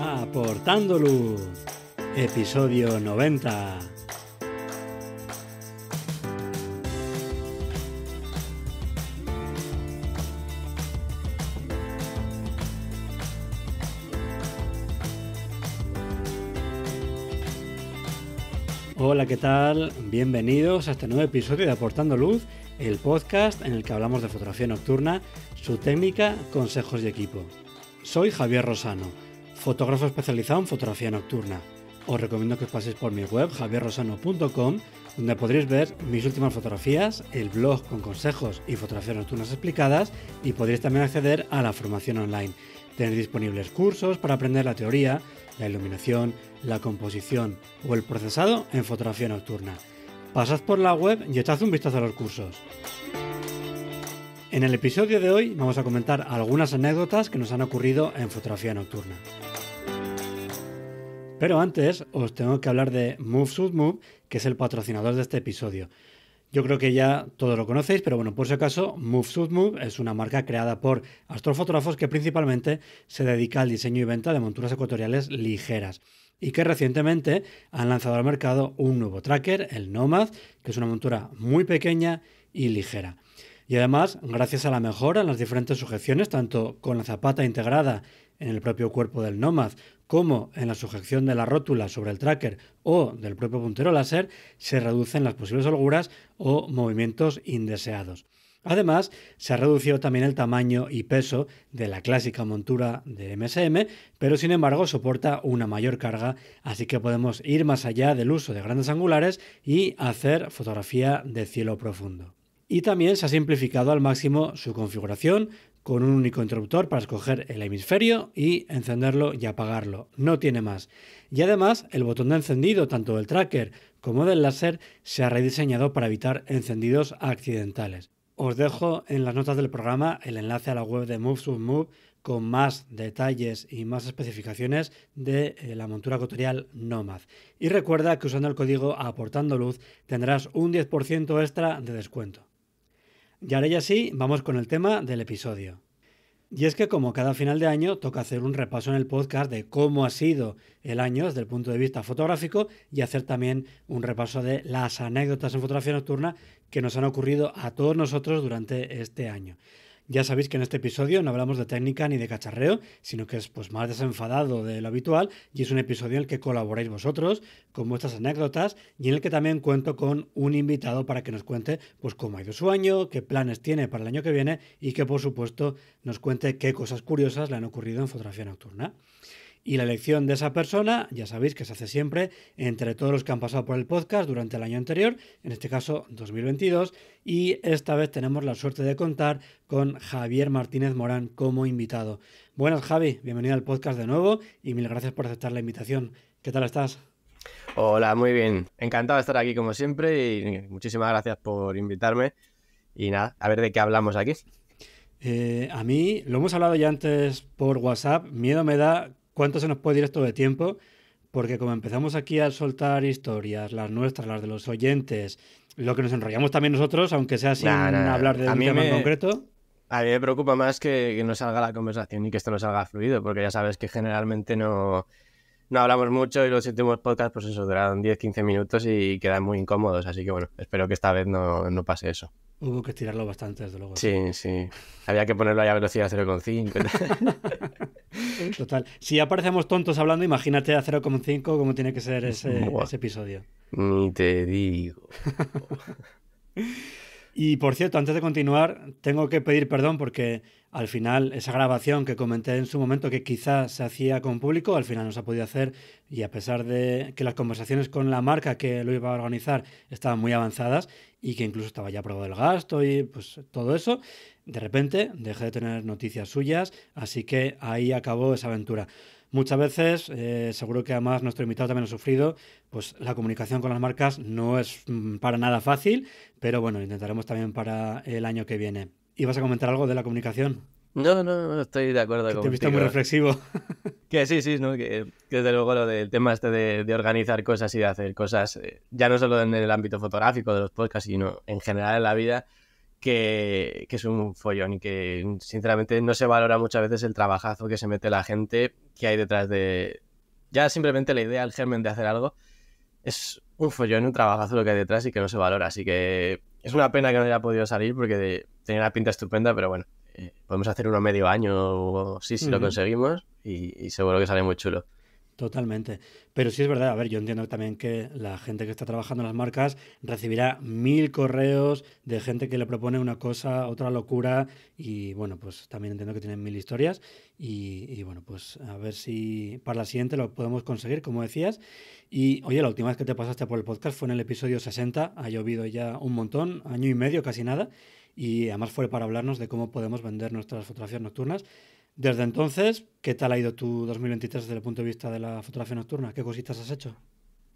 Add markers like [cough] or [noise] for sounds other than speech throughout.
Aportando Luz, episodio 90. Hola, ¿qué tal? Bienvenidos a este nuevo episodio de Aportando Luz, el podcast en el que hablamos de fotografía nocturna, su técnica, consejos y equipo. Soy Javier Rosano fotógrafo especializado en fotografía nocturna. Os recomiendo que os paséis por mi web javierrosano.com donde podréis ver mis últimas fotografías, el blog con consejos y fotografías nocturnas explicadas y podréis también acceder a la formación online. Tenéis disponibles cursos para aprender la teoría, la iluminación, la composición o el procesado en fotografía nocturna. Pasad por la web y echad un vistazo a los cursos. En el episodio de hoy vamos a comentar algunas anécdotas que nos han ocurrido en fotografía nocturna. Pero antes os tengo que hablar de move que es el patrocinador de este episodio. Yo creo que ya todos lo conocéis, pero bueno, por si acaso, move es una marca creada por astrofotógrafos que principalmente se dedica al diseño y venta de monturas ecuatoriales ligeras y que recientemente han lanzado al mercado un nuevo tracker, el Nomad, que es una montura muy pequeña y ligera. Y además, gracias a la mejora en las diferentes sujeciones, tanto con la zapata integrada en el propio cuerpo del Nomad como en la sujeción de la rótula sobre el tracker o del propio puntero láser, se reducen las posibles holguras o movimientos indeseados. Además, se ha reducido también el tamaño y peso de la clásica montura de MSM, pero sin embargo soporta una mayor carga, así que podemos ir más allá del uso de grandes angulares y hacer fotografía de cielo profundo. Y también se ha simplificado al máximo su configuración, con un único interruptor para escoger el hemisferio y encenderlo y apagarlo. No tiene más. Y además el botón de encendido, tanto del tracker como del láser, se ha rediseñado para evitar encendidos accidentales. Os dejo en las notas del programa el enlace a la web de MoveSubMove con más detalles y más especificaciones de eh, la montura cotorial Nomad. Y recuerda que usando el código Aportando Luz tendrás un 10% extra de descuento. Y ahora ya sí, vamos con el tema del episodio. Y es que como cada final de año toca hacer un repaso en el podcast de cómo ha sido el año desde el punto de vista fotográfico y hacer también un repaso de las anécdotas en fotografía nocturna que nos han ocurrido a todos nosotros durante este año. Ya sabéis que en este episodio no hablamos de técnica ni de cacharreo, sino que es pues, más desenfadado de lo habitual y es un episodio en el que colaboráis vosotros con vuestras anécdotas y en el que también cuento con un invitado para que nos cuente pues, cómo ha ido su año, qué planes tiene para el año que viene y que por supuesto nos cuente qué cosas curiosas le han ocurrido en fotografía nocturna. Y la elección de esa persona, ya sabéis que se hace siempre entre todos los que han pasado por el podcast durante el año anterior, en este caso 2022, y esta vez tenemos la suerte de contar con Javier Martínez Morán como invitado. Buenas Javi, bienvenido al podcast de nuevo y mil gracias por aceptar la invitación. ¿Qué tal estás? Hola, muy bien. Encantado de estar aquí como siempre y muchísimas gracias por invitarme. Y nada, a ver de qué hablamos aquí. Eh, a mí, lo hemos hablado ya antes por WhatsApp, miedo me da cuánto se nos puede ir esto de tiempo, porque como empezamos aquí a soltar historias, las nuestras, las de los oyentes, lo que nos enrollamos también nosotros, aunque sea sin hablar de un tema en concreto. A mí me preocupa más que, no salga la conversación y que esto no salga fluido, porque ya sabes que generalmente no, no hablamos mucho y los últimos podcasts, pues eso, duraron 10-15 minutos y quedan muy incómodos. Así que bueno, espero que esta vez no, no pase eso. Hubo que estirarlo bastante, desde luego. Sí, sí. Había que ponerlo ahí a velocidad 0,5. [laughs] [laughs] Total. Si aparecemos tontos hablando, imagínate a 0,5 como tiene que ser [laughs] ese, episodio. Ni te digo. [laughs] y por cierto, antes de continuar, tengo que pedir perdón porque al final esa grabación que comenté en su momento que quizás se hacía con público, al final no se ha podido hacer y a pesar de que las conversaciones con la marca que lo iba a organizar estaban muy avanzadas y que incluso estaba ya aprobado el gasto y pues todo eso, de repente dejé de tener noticias suyas, así que ahí acabó esa aventura. Muchas veces, eh, seguro que además nuestro invitado también lo ha sufrido, pues la comunicación con las marcas no es mm, para nada fácil, pero bueno, intentaremos también para el año que viene. ¿Ibas a comentar algo de la comunicación? No, no, no estoy de acuerdo con con Te he visto muy reflexivo. [laughs] que sí, sí, ¿no? que, desde luego lo del tema este de, organizar cosas y de hacer cosas, eh, ya no solo en el ámbito fotográfico de los podcasts, sino en general en la vida, que, es un follón y que mm, sinceramente no se valora muchas veces el trabajazo que se mete la gente que hay detrás de... Ya simplemente la idea, el germen de hacer algo, es un follón, un trabajazo lo que hay detrás y que no se valora. Así que es una pena que no haya podido salir porque tenía una pinta estupenda, pero bueno, eh, podemos hacer uno medio año o sí, si lo conseguimos y seguro que sale muy chulo. Totalmente. Pero sí es verdad, a ver, yo entiendo también que la gente que está trabajando en las marcas recibirá mil correos de gente que le propone una cosa, otra locura, y bueno, pues también entiendo que tienen mil historias. Y, bueno, pues a ver si para la siguiente lo podemos conseguir, como decías. Y oye, la última vez que te pasaste por el podcast fue en el episodio 60, ha llovido ya un montón, año y medio, casi nada, y además fue para hablarnos de cómo podemos vender nuestras fotografías nocturnas. Desde entonces, ¿qué tal ha ido tu 2023 desde el punto de vista de la fotografía nocturna? ¿Qué cositas has hecho?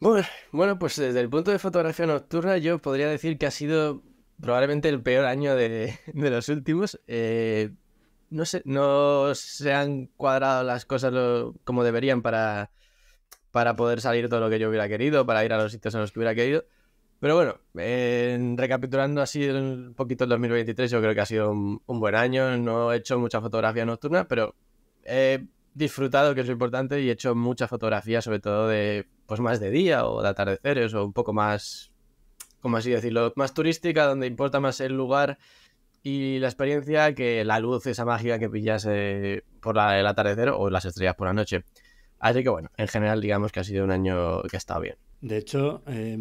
Bueno, bueno, pues eh, desde el punto de fotografía nocturna yo podría decir que ha sido probablemente el peor año de, [laughs] los últimos. Eh, no, sé, no se han cuadrado las cosas como deberían para, para poder salir todo lo que yo hubiera querido, para ir a los sitios en los que hubiera querido. Pero bueno, recapitulando así un poquito el 2023, yo creo que ha sido un, buen año. No he hecho mucha fotografía nocturna, pero he disfrutado, que es lo importante, y he hecho mucha fotografía, sobre todo de pues más de día o de atardeceres o un poco más, como así decirlo, más turística, donde importa más el lugar y la experiencia que la luz, esa mágica que pillas eh, por el atardecer o las estrellas por la noche. Así que bueno, en general digamos que ha sido un año que ha estado bien. De hecho, eh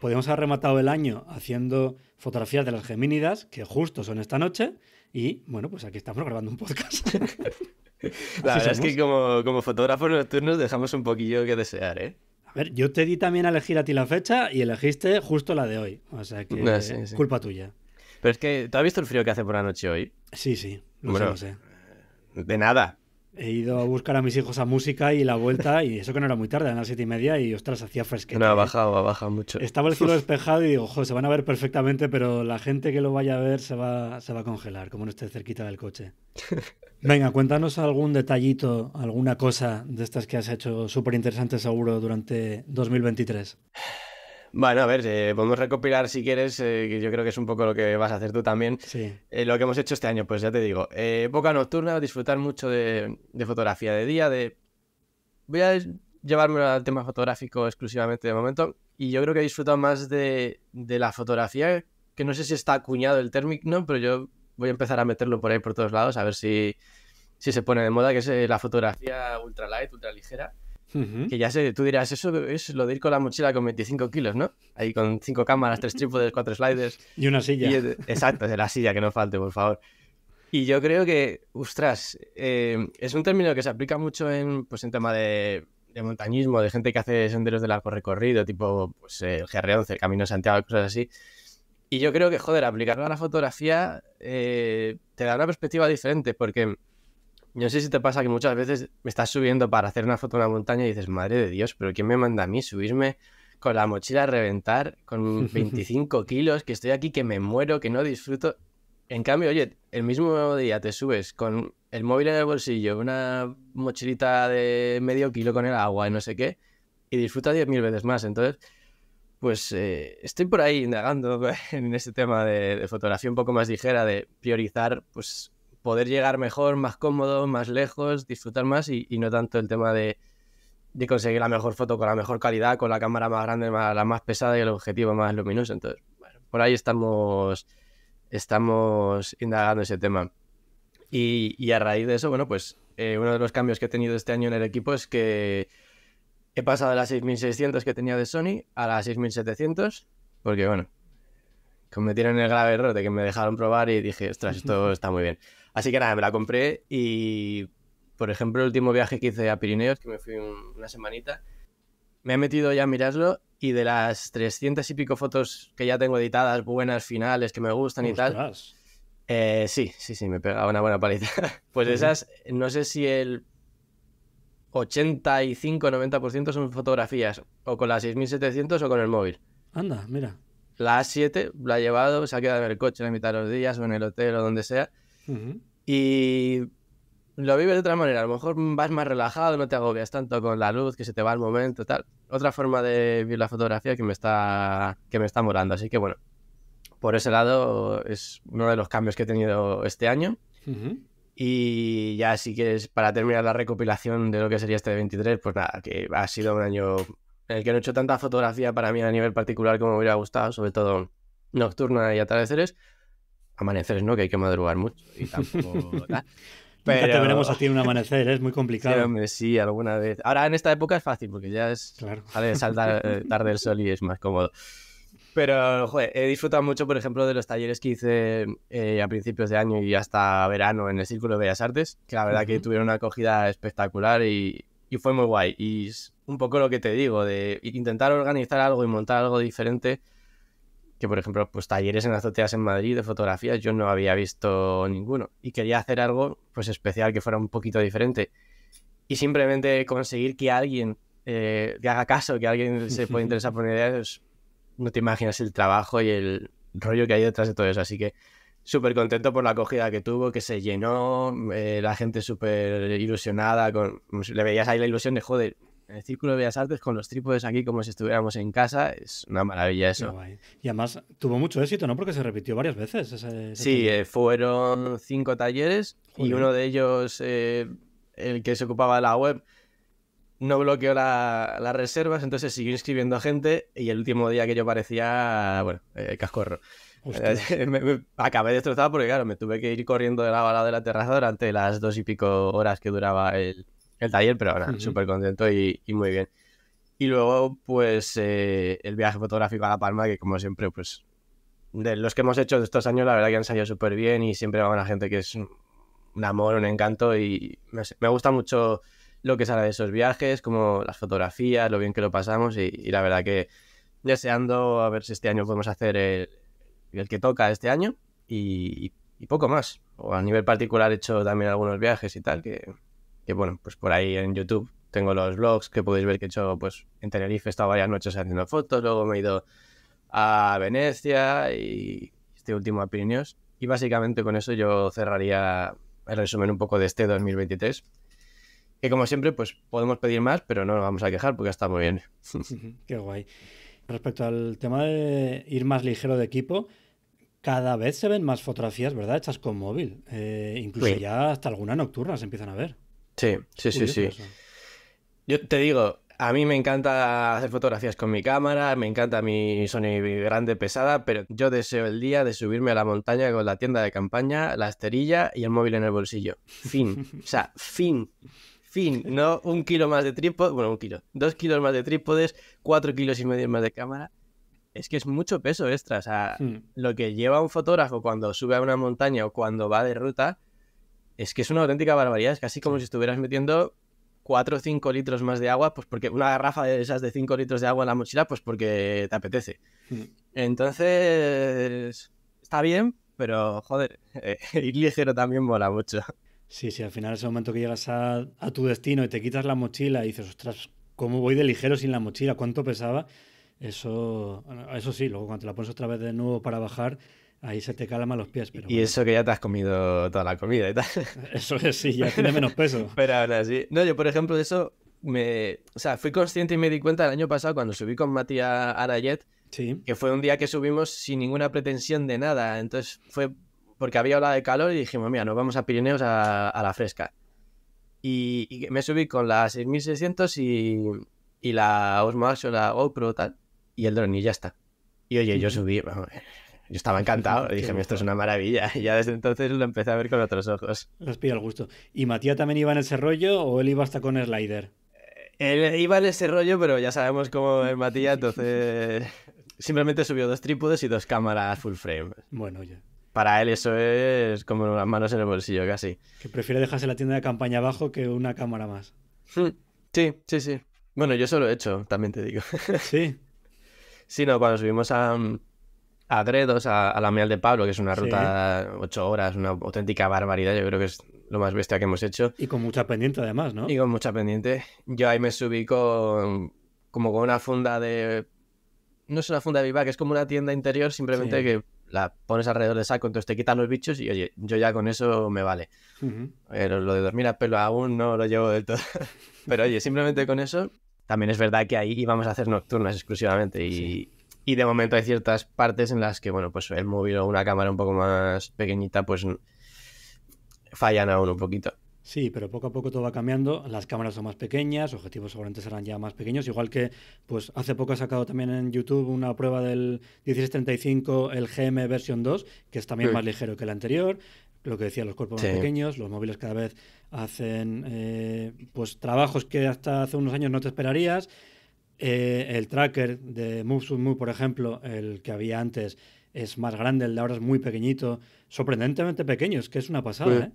podríamos haber rematado el año haciendo fotografías de las gemínidas, que justo son esta noche, y bueno, pues aquí estamos grabando un podcast. [laughs] La verdad es que como, fotógrafos nocturnos dejamos un poquillo que desear, ¿eh? A ver, yo te di también a elegir a ti la fecha y elegiste justo la de hoy. O sea que ah, culpa tuya. Pero es que, ¿tú has visto el frío que hace por la noche hoy? Sí, sí, sé. De nada he ido a buscar a mis hijos a música y la vuelta, y eso que no era muy tarde, a las siete y media, y ostras, hacía fresquito. No, ha ¿eh? bajado, ha bajado mucho. Estaba el cielo despejado y digo, ojo, se van a ver perfectamente, pero la gente que lo vaya a ver se va, se va a congelar, como no esté cerquita del coche. [laughs] Venga, cuéntanos algún detallito, alguna cosa de estas que has hecho súper interesante seguro durante 2023. Bueno, a ver, eh, podemos recopilar si quieres, eh, que yo creo que es un poco lo que vas a hacer tú también. Eh, lo que hemos hecho este año, pues ya te digo, época nocturna, disfrutar mucho de, fotografía de día, de... Voy a llevarme al tema fotográfico exclusivamente de momento y yo creo que he disfrutado más de, la fotografía, que no sé si está acuñado el término, pero yo voy a empezar a meterlo por ahí por todos lados, a ver si, se pone de moda, que es la fotografía ultralight, ultraligera. ligera que ya sé, tú dirás, eso es lo de ir con la mochila con 25 kilos, ¿no? Ahí con cinco cámaras, tres trípodes, cuatro sliders. Y una silla. exacto, de la silla, que no falte, por favor. Y yo creo que, ostras, eh, es un término que se aplica mucho en, pues, en tema de, de montañismo, de gente que hace senderos de largo recorrido, tipo pues, el GR11, el Camino Santiago, cosas así. Y yo creo que, joder, aplicarlo a la fotografía eh, te da una perspectiva diferente, porque no sé si te pasa que muchas veces me estás subiendo para hacer una foto en una montaña y dices, madre de Dios, pero ¿quién me manda a mí subirme con la mochila a reventar, con 25 [laughs] kilos, que estoy aquí, que me muero, que no disfruto? En cambio, oye, el mismo día te subes con el móvil en el bolsillo, una mochilita de medio kilo con el agua y no sé qué, y disfruta 10.000 veces más. Entonces, pues eh, estoy por ahí indagando [laughs] en este tema de, de, fotografía un poco más ligera, de priorizar pues poder llegar mejor, más cómodo, más lejos, disfrutar más y, no tanto el tema de, conseguir la mejor foto con la mejor calidad, con la cámara más grande, la más pesada y el objetivo más luminoso. Entonces, por ahí estamos, estamos indagando ese tema. Y, a raíz de eso, bueno, pues eh, uno de los cambios que he tenido este año en el equipo es que he pasado de las 6600 que tenía de Sony a las 6700, porque bueno, cometieron el grave error de que me dejaron probar y dije, ostras, esto [laughs] está muy bien. Así que nada, me la compré y, por ejemplo, el último viaje que hice a Pirineos, que me fui una semanita, me he metido ya a mirarlo y de las 300 y pico fotos que ya tengo editadas, buenas, finales, que me gustan y tal. Eh, sí, sí, sí, me pegaba una buena paliza. [laughs] pues esas, no sé si el 85-90% son fotografías, o con la 6700 o con el móvil. Anda, mira. La A7 la he llevado, se ha quedado en el coche en la mitad de los días o en el hotel o donde sea. Y lo vives de otra manera. A lo mejor vas más relajado, no te agobias tanto con la luz, que se te va el momento, tal. Otra forma de ver la fotografía que me está, que me está molando. Así que bueno, por ese lado es uno de los cambios que he tenido este año. Y ya que es para terminar la recopilación de lo que sería este 23, pues nada, que ha sido un año en el que no he hecho tanta fotografía para mí a nivel particular como me hubiera gustado, sobre todo nocturna y atardeceres, amaneceres, ¿no? Que hay que madrugar mucho y tampoco... [laughs] Pero... te veremos ti en un amanecer, es muy complicado. sí, alguna vez. Ahora en esta época es fácil porque ya es sale, [laughs] eh, tarde el sol y es más cómodo. Pero joder, he disfrutado mucho, por ejemplo, de los talleres que hice eh, a principios de año y hasta verano en el Círculo de Bellas Artes, que la verdad que tuvieron una acogida espectacular y, y fue muy guay. Y es un poco lo que te digo, de intentar organizar algo y montar algo diferente que por ejemplo, pues talleres en azoteas en Madrid de fotografías yo no había visto ninguno y quería hacer algo pues especial que fuera un poquito diferente y simplemente conseguir que alguien te eh, haga caso, que alguien [laughs] se pueda interesar por una idea, pues, no te imaginas el trabajo y el rollo que hay detrás de todo eso, así que súper contento por la acogida que tuvo, que se llenó, eh, la gente súper ilusionada, con, pues, le veías ahí la ilusión de joder, el Círculo de Bellas Artes con los trípodes aquí como si estuviéramos en casa. Es una maravilla eso. Y además tuvo mucho éxito, ¿no? Porque se repitió varias veces. sí, eh, fueron cinco talleres y uno de ellos, eh, el que se ocupaba de la web, no bloqueó las reservas, entonces siguió inscribiendo gente y el último día que yo parecía, bueno, eh, cascorro. [laughs] acabé destrozado porque, claro, me tuve que ir corriendo de la bala de la terraza durante las dos y pico horas que duraba el, el taller, pero ahora, súper contento y, muy bien. Y luego, pues, eh, el viaje fotográfico a La Palma, que como siempre, pues, de los que hemos hecho de estos años, la verdad que han salido súper bien y siempre va una gente que es un amor, un encanto y me gusta mucho lo que sale de esos viajes, como las fotografías, lo bien que lo pasamos y, la verdad que deseando a ver si este año podemos hacer el, el que toca este año y, y, poco más. O a nivel particular he hecho también algunos viajes y tal, que bueno, pues por ahí en YouTube tengo los blogs que podéis ver que he hecho, pues en Tenerife he estado varias noches haciendo fotos, luego me he ido a Venecia y este último a Pirineos. Y básicamente con eso yo cerraría el resumen un poco de este 2023. Que como siempre, pues podemos pedir más, pero no nos vamos a quejar porque está muy bien. [laughs] Qué guay. Respecto al tema de ir más ligero de equipo, cada vez se ven más fotografías, ¿verdad? Hechas con móvil. Eh, incluso ya hasta algunas nocturnas empiezan a ver. Sí, sí, sí, sí. Yo te digo, a mí me encanta hacer fotografías con mi cámara, me encanta mi Sony grande pesada, pero yo deseo el día de subirme a la montaña con la tienda de campaña, la esterilla y el móvil en el bolsillo. Fin. [laughs] O sea, fin. Fin. No un kilo más de trípode, bueno, un kilo. Dos kilos más de trípodes, cuatro kilos y medio más de cámara. Es que es mucho peso extra. O sea, hmm. lo que lleva un fotógrafo cuando sube a una montaña o cuando va de ruta es que es una auténtica barbaridad. Es casi como si estuvieras metiendo 4 o 5 litros más de agua, pues porque una garrafa de esas de 5 litros de agua en la mochila, pues porque te apetece. Hmm. Entonces, está bien, pero joder, [laughs] ir ligero también mola mucho. Sí, sí, al final el momento que llegas a, tu destino y te quitas la mochila y dices, ostras, ¿cómo voy de ligero sin la mochila? ¿Cuánto pesaba? Eso, eso sí, luego cuando te la pones otra vez de nuevo para bajar, Ahí se te calman los pies. Pero y eso que ya te has comido toda la comida y tal. [laughs] Eso es, sí, ya tiene menos peso. [laughs] pero ahora sí. No, yo por ejemplo eso me... O sea, fui consciente y me di cuenta el año pasado cuando subí con Matías Arayet, que fue un día que subimos sin ninguna pretensión de nada. Entonces fue porque había ola de calor y dijimos, mira, nos vamos a Pirineos a, la fresca. Y, me subí con la 6600 y, la Osmo Action, la GoPro tal, y el drone y ya está. Y oye, yo subí, vamos, yo estaba encantado, [laughs] dije, esto es una maravilla. [laughs] Y ya desde entonces lo empecé a ver con otros ojos. Los pilla el gusto. ¿Y Matías también iba en ese rollo o él iba hasta con Slider? Eh, él iba en ese rollo, pero ya sabemos cómo es Matías, entonces eh, simplemente subió dos trípodes y dos cámaras full frame. Bueno, ya. Para él eso es como las manos en el bolsillo casi. Que prefiere dejarse la tienda de campaña abajo que una cámara más. Hmm, sí, sí, sí. Bueno, yo eso lo he hecho, también te digo. [laughs] Sí. sí, no, cuando subimos a, mm, adredos a, a la Mial de Pablo, que es una ruta ocho 8 horas, una auténtica barbaridad. Yo creo que es lo más bestia que hemos hecho. Y con mucha pendiente además, ¿no? Y con mucha pendiente. Yo ahí me subí con como con una funda de... No es una funda de vivac, es como una tienda interior simplemente que la pones alrededor del saco, entonces te quitan los bichos y oye, yo ya con eso me vale. Pero lo de dormir a pelo aún no lo llevo del todo. [laughs] Pero oye, simplemente con eso, también es verdad que ahí íbamos a hacer nocturnas exclusivamente y, y de momento hay ciertas partes en las que, bueno, pues el móvil o una cámara un poco más pequeñita, pues fallan aún un poquito. Sí, pero poco a poco todo va cambiando. Las cámaras son más pequeñas, objetivos seguramente serán ya más pequeños. Igual que, pues hace poco he sacado también en YouTube una prueba del 1635, el GM Version 2, que es también más ligero que el anterior. Lo que decía, los cuerpos más pequeños, los móviles cada vez hacen eh, pues trabajos que hasta hace unos años no te esperarías. Eh, el tracker de MoveSubMove, por ejemplo, el que había antes, es más grande, el de ahora es muy pequeñito, sorprendentemente pequeño, es que es una pasada, ¿eh?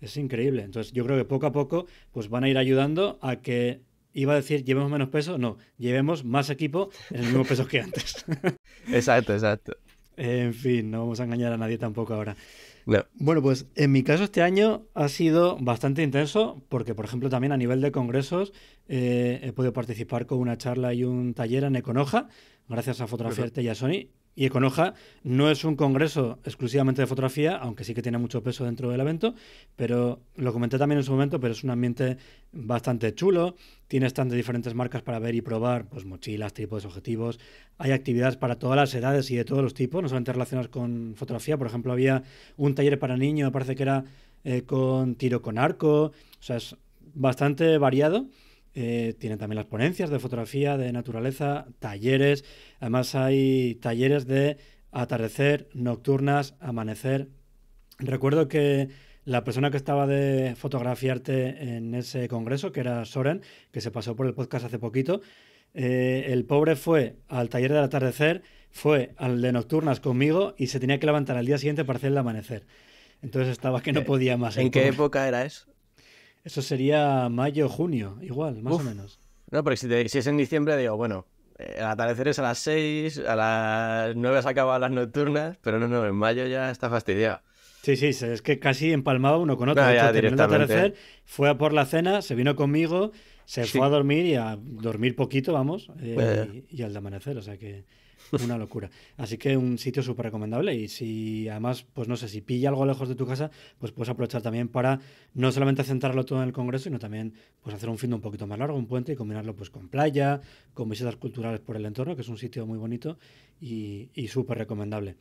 es increíble. Entonces yo creo que poco a poco pues van a ir ayudando a que, iba a decir, llevemos menos peso, no, llevemos más equipo en el mismo peso que antes. [laughs] exacto, exacto. En fin, no vamos a engañar a nadie tampoco ahora. Bueno, pues en mi caso este año ha sido bastante intenso porque, por ejemplo, también a nivel de congresos eh, he podido participar con una charla y un taller en Econoja, gracias a Fotografiarte y a Sony, y Econoja no es un congreso exclusivamente de fotografía, aunque sí que tiene mucho peso dentro del evento, pero lo comenté también en su momento, pero es un ambiente bastante chulo, tiene tantas diferentes marcas para ver y probar, pues mochilas, tipos, objetivos, hay actividades para todas las edades y de todos los tipos, no solamente relacionadas con fotografía, por ejemplo, había un taller para niños, parece que era eh, con tiro con arco, o sea, es bastante variado tiene eh, tienen también las ponencias de fotografía, de naturaleza, talleres. Además hay talleres de atardecer, nocturnas, amanecer. Recuerdo que la persona que estaba de fotografiarte en ese congreso, que era Soren, que se pasó por el podcast hace poquito, eh, el pobre fue al taller del atardecer, fue al de nocturnas conmigo y se tenía que levantar al día siguiente para hacer el amanecer. Entonces estaba que no eh, podía más. ¿En qué época era eso? Eso sería mayo, junio, igual, más o menos. No, porque si, es en diciembre, digo, bueno, eh, el atardecer es a las seis, a las nueve se acaban las nocturnas, pero no, no, en mayo ya está fastidiado. Sí, sí, es que casi empalmaba uno con otro. fue a por la cena, se vino conmigo, se fue a dormir y a dormir poquito, vamos, eh, pues, y al amanecer, o sea que... Una locura. Así que un sitio súper recomendable y si además, pues no sé, si pilla algo lejos de tu casa, pues puedes aprovechar también para no solamente centrarlo todo en el Congreso, sino también pues hacer un fin un poquito más largo, un puente y combinarlo pues con playa, con visitas culturales por el entorno, que es un sitio muy bonito y, súper recomendable.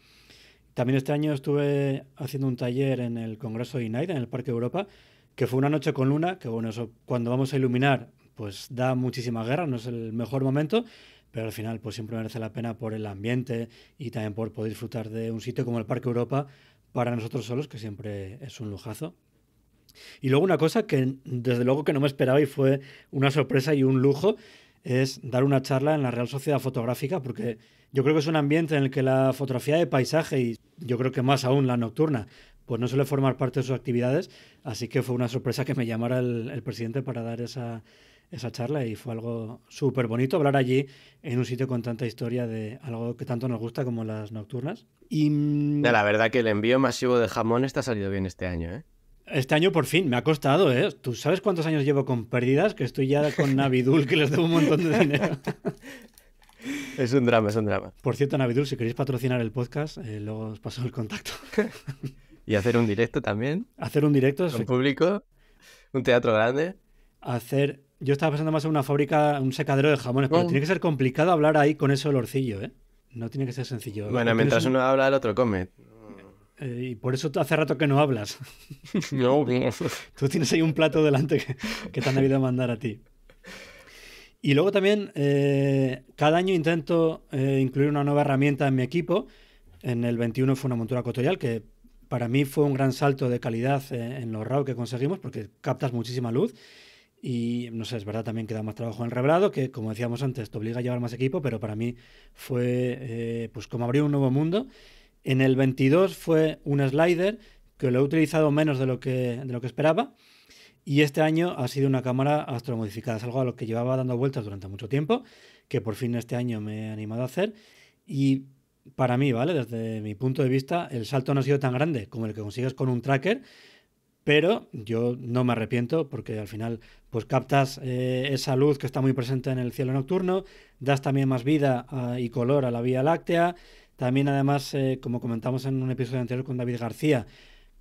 También este año estuve haciendo un taller en el Congreso de en el Parque Europa, que fue una noche con luna, que bueno, eso cuando vamos a iluminar, pues da muchísima guerra, no es el mejor momento, pero al final pues siempre merece la pena por el ambiente y también por poder disfrutar de un sitio como el Parque Europa para nosotros solos, que siempre es un lujazo. Y luego una cosa que desde luego que no me esperaba y fue una sorpresa y un lujo es dar una charla en la Real Sociedad Fotográfica porque yo creo que es un ambiente en el que la fotografía de paisaje y yo creo que más aún la nocturna pues no suele formar parte de sus actividades, así que fue una sorpresa que me llamara el presidente para dar esa, esa charla y fue algo súper bonito hablar allí en un sitio con tanta historia de algo que tanto nos gusta como las nocturnas. Y... Mm, la verdad que el envío masivo de jamón está salido bien este año, ¿eh? Este año por fin, me ha costado, ¿eh? ¿Tú sabes cuántos años llevo con pérdidas? Que estoy ya con [laughs] Navidul, que les debo un montón de dinero. [laughs] Es un drama, es un drama. Por cierto, Navidul, si queréis patrocinar el podcast, eh, luego os paso el contacto. [laughs] y hacer un directo también. Hacer un directo. Con público, un teatro grande. Hacer yo estaba pensando más en una fábrica, un secadero de jamones, pero tiene que ser complicado hablar ahí con ese olorcillo, ¿eh? No tiene que ser sencillo. Bueno, mientras uno habla, el otro come. Eh, y por eso hace rato que no hablas. [laughs] No, Tú tienes ahí un plato delante que, te han debido mandar a ti. Y luego también, eh, cada año intento eh, incluir una nueva herramienta en mi equipo. En el 21 fue una montura cotorial que para mí fue un gran salto de calidad en los RAW que conseguimos porque captas muchísima luz y no sé, es verdad, también queda más trabajo en el rebrado, que como decíamos antes, te obliga a llevar más equipo, pero para mí fue eh, pues como abrir un nuevo mundo. En el 22 fue un slider que lo he utilizado menos de lo que, de lo que esperaba. Y este año ha sido una cámara astromodificada. Es algo a lo que llevaba dando vueltas durante mucho tiempo, que por fin este año me he animado a hacer. Y para mí, ¿vale? Desde mi punto de vista, el salto no ha sido tan grande como el que consigues con un tracker pero yo no me arrepiento porque al final pues captas eh, esa luz que está muy presente en el cielo nocturno, das también más vida ah, y color a la Vía Láctea, también además, eh, como comentamos en un episodio anterior con David García,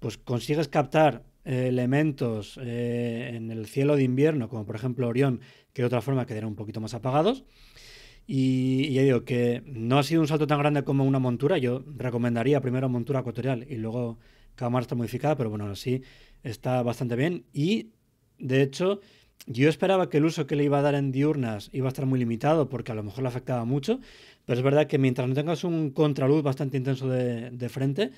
pues consigues captar eh, elementos en el cielo de invierno, como por ejemplo Orión, que de otra forma quedarían un poquito más apagados. Y, he ya digo que no ha sido un salto tan grande como una montura. Yo recomendaría primero montura ecuatorial y luego cámara modificada, pero bueno, así está bastante bien y, de hecho, yo esperaba que el uso que le iba a dar en diurnas iba a estar muy limitado porque a lo mejor le afectaba mucho, pero es verdad que mientras no tengas un contraluz bastante intenso de, frente,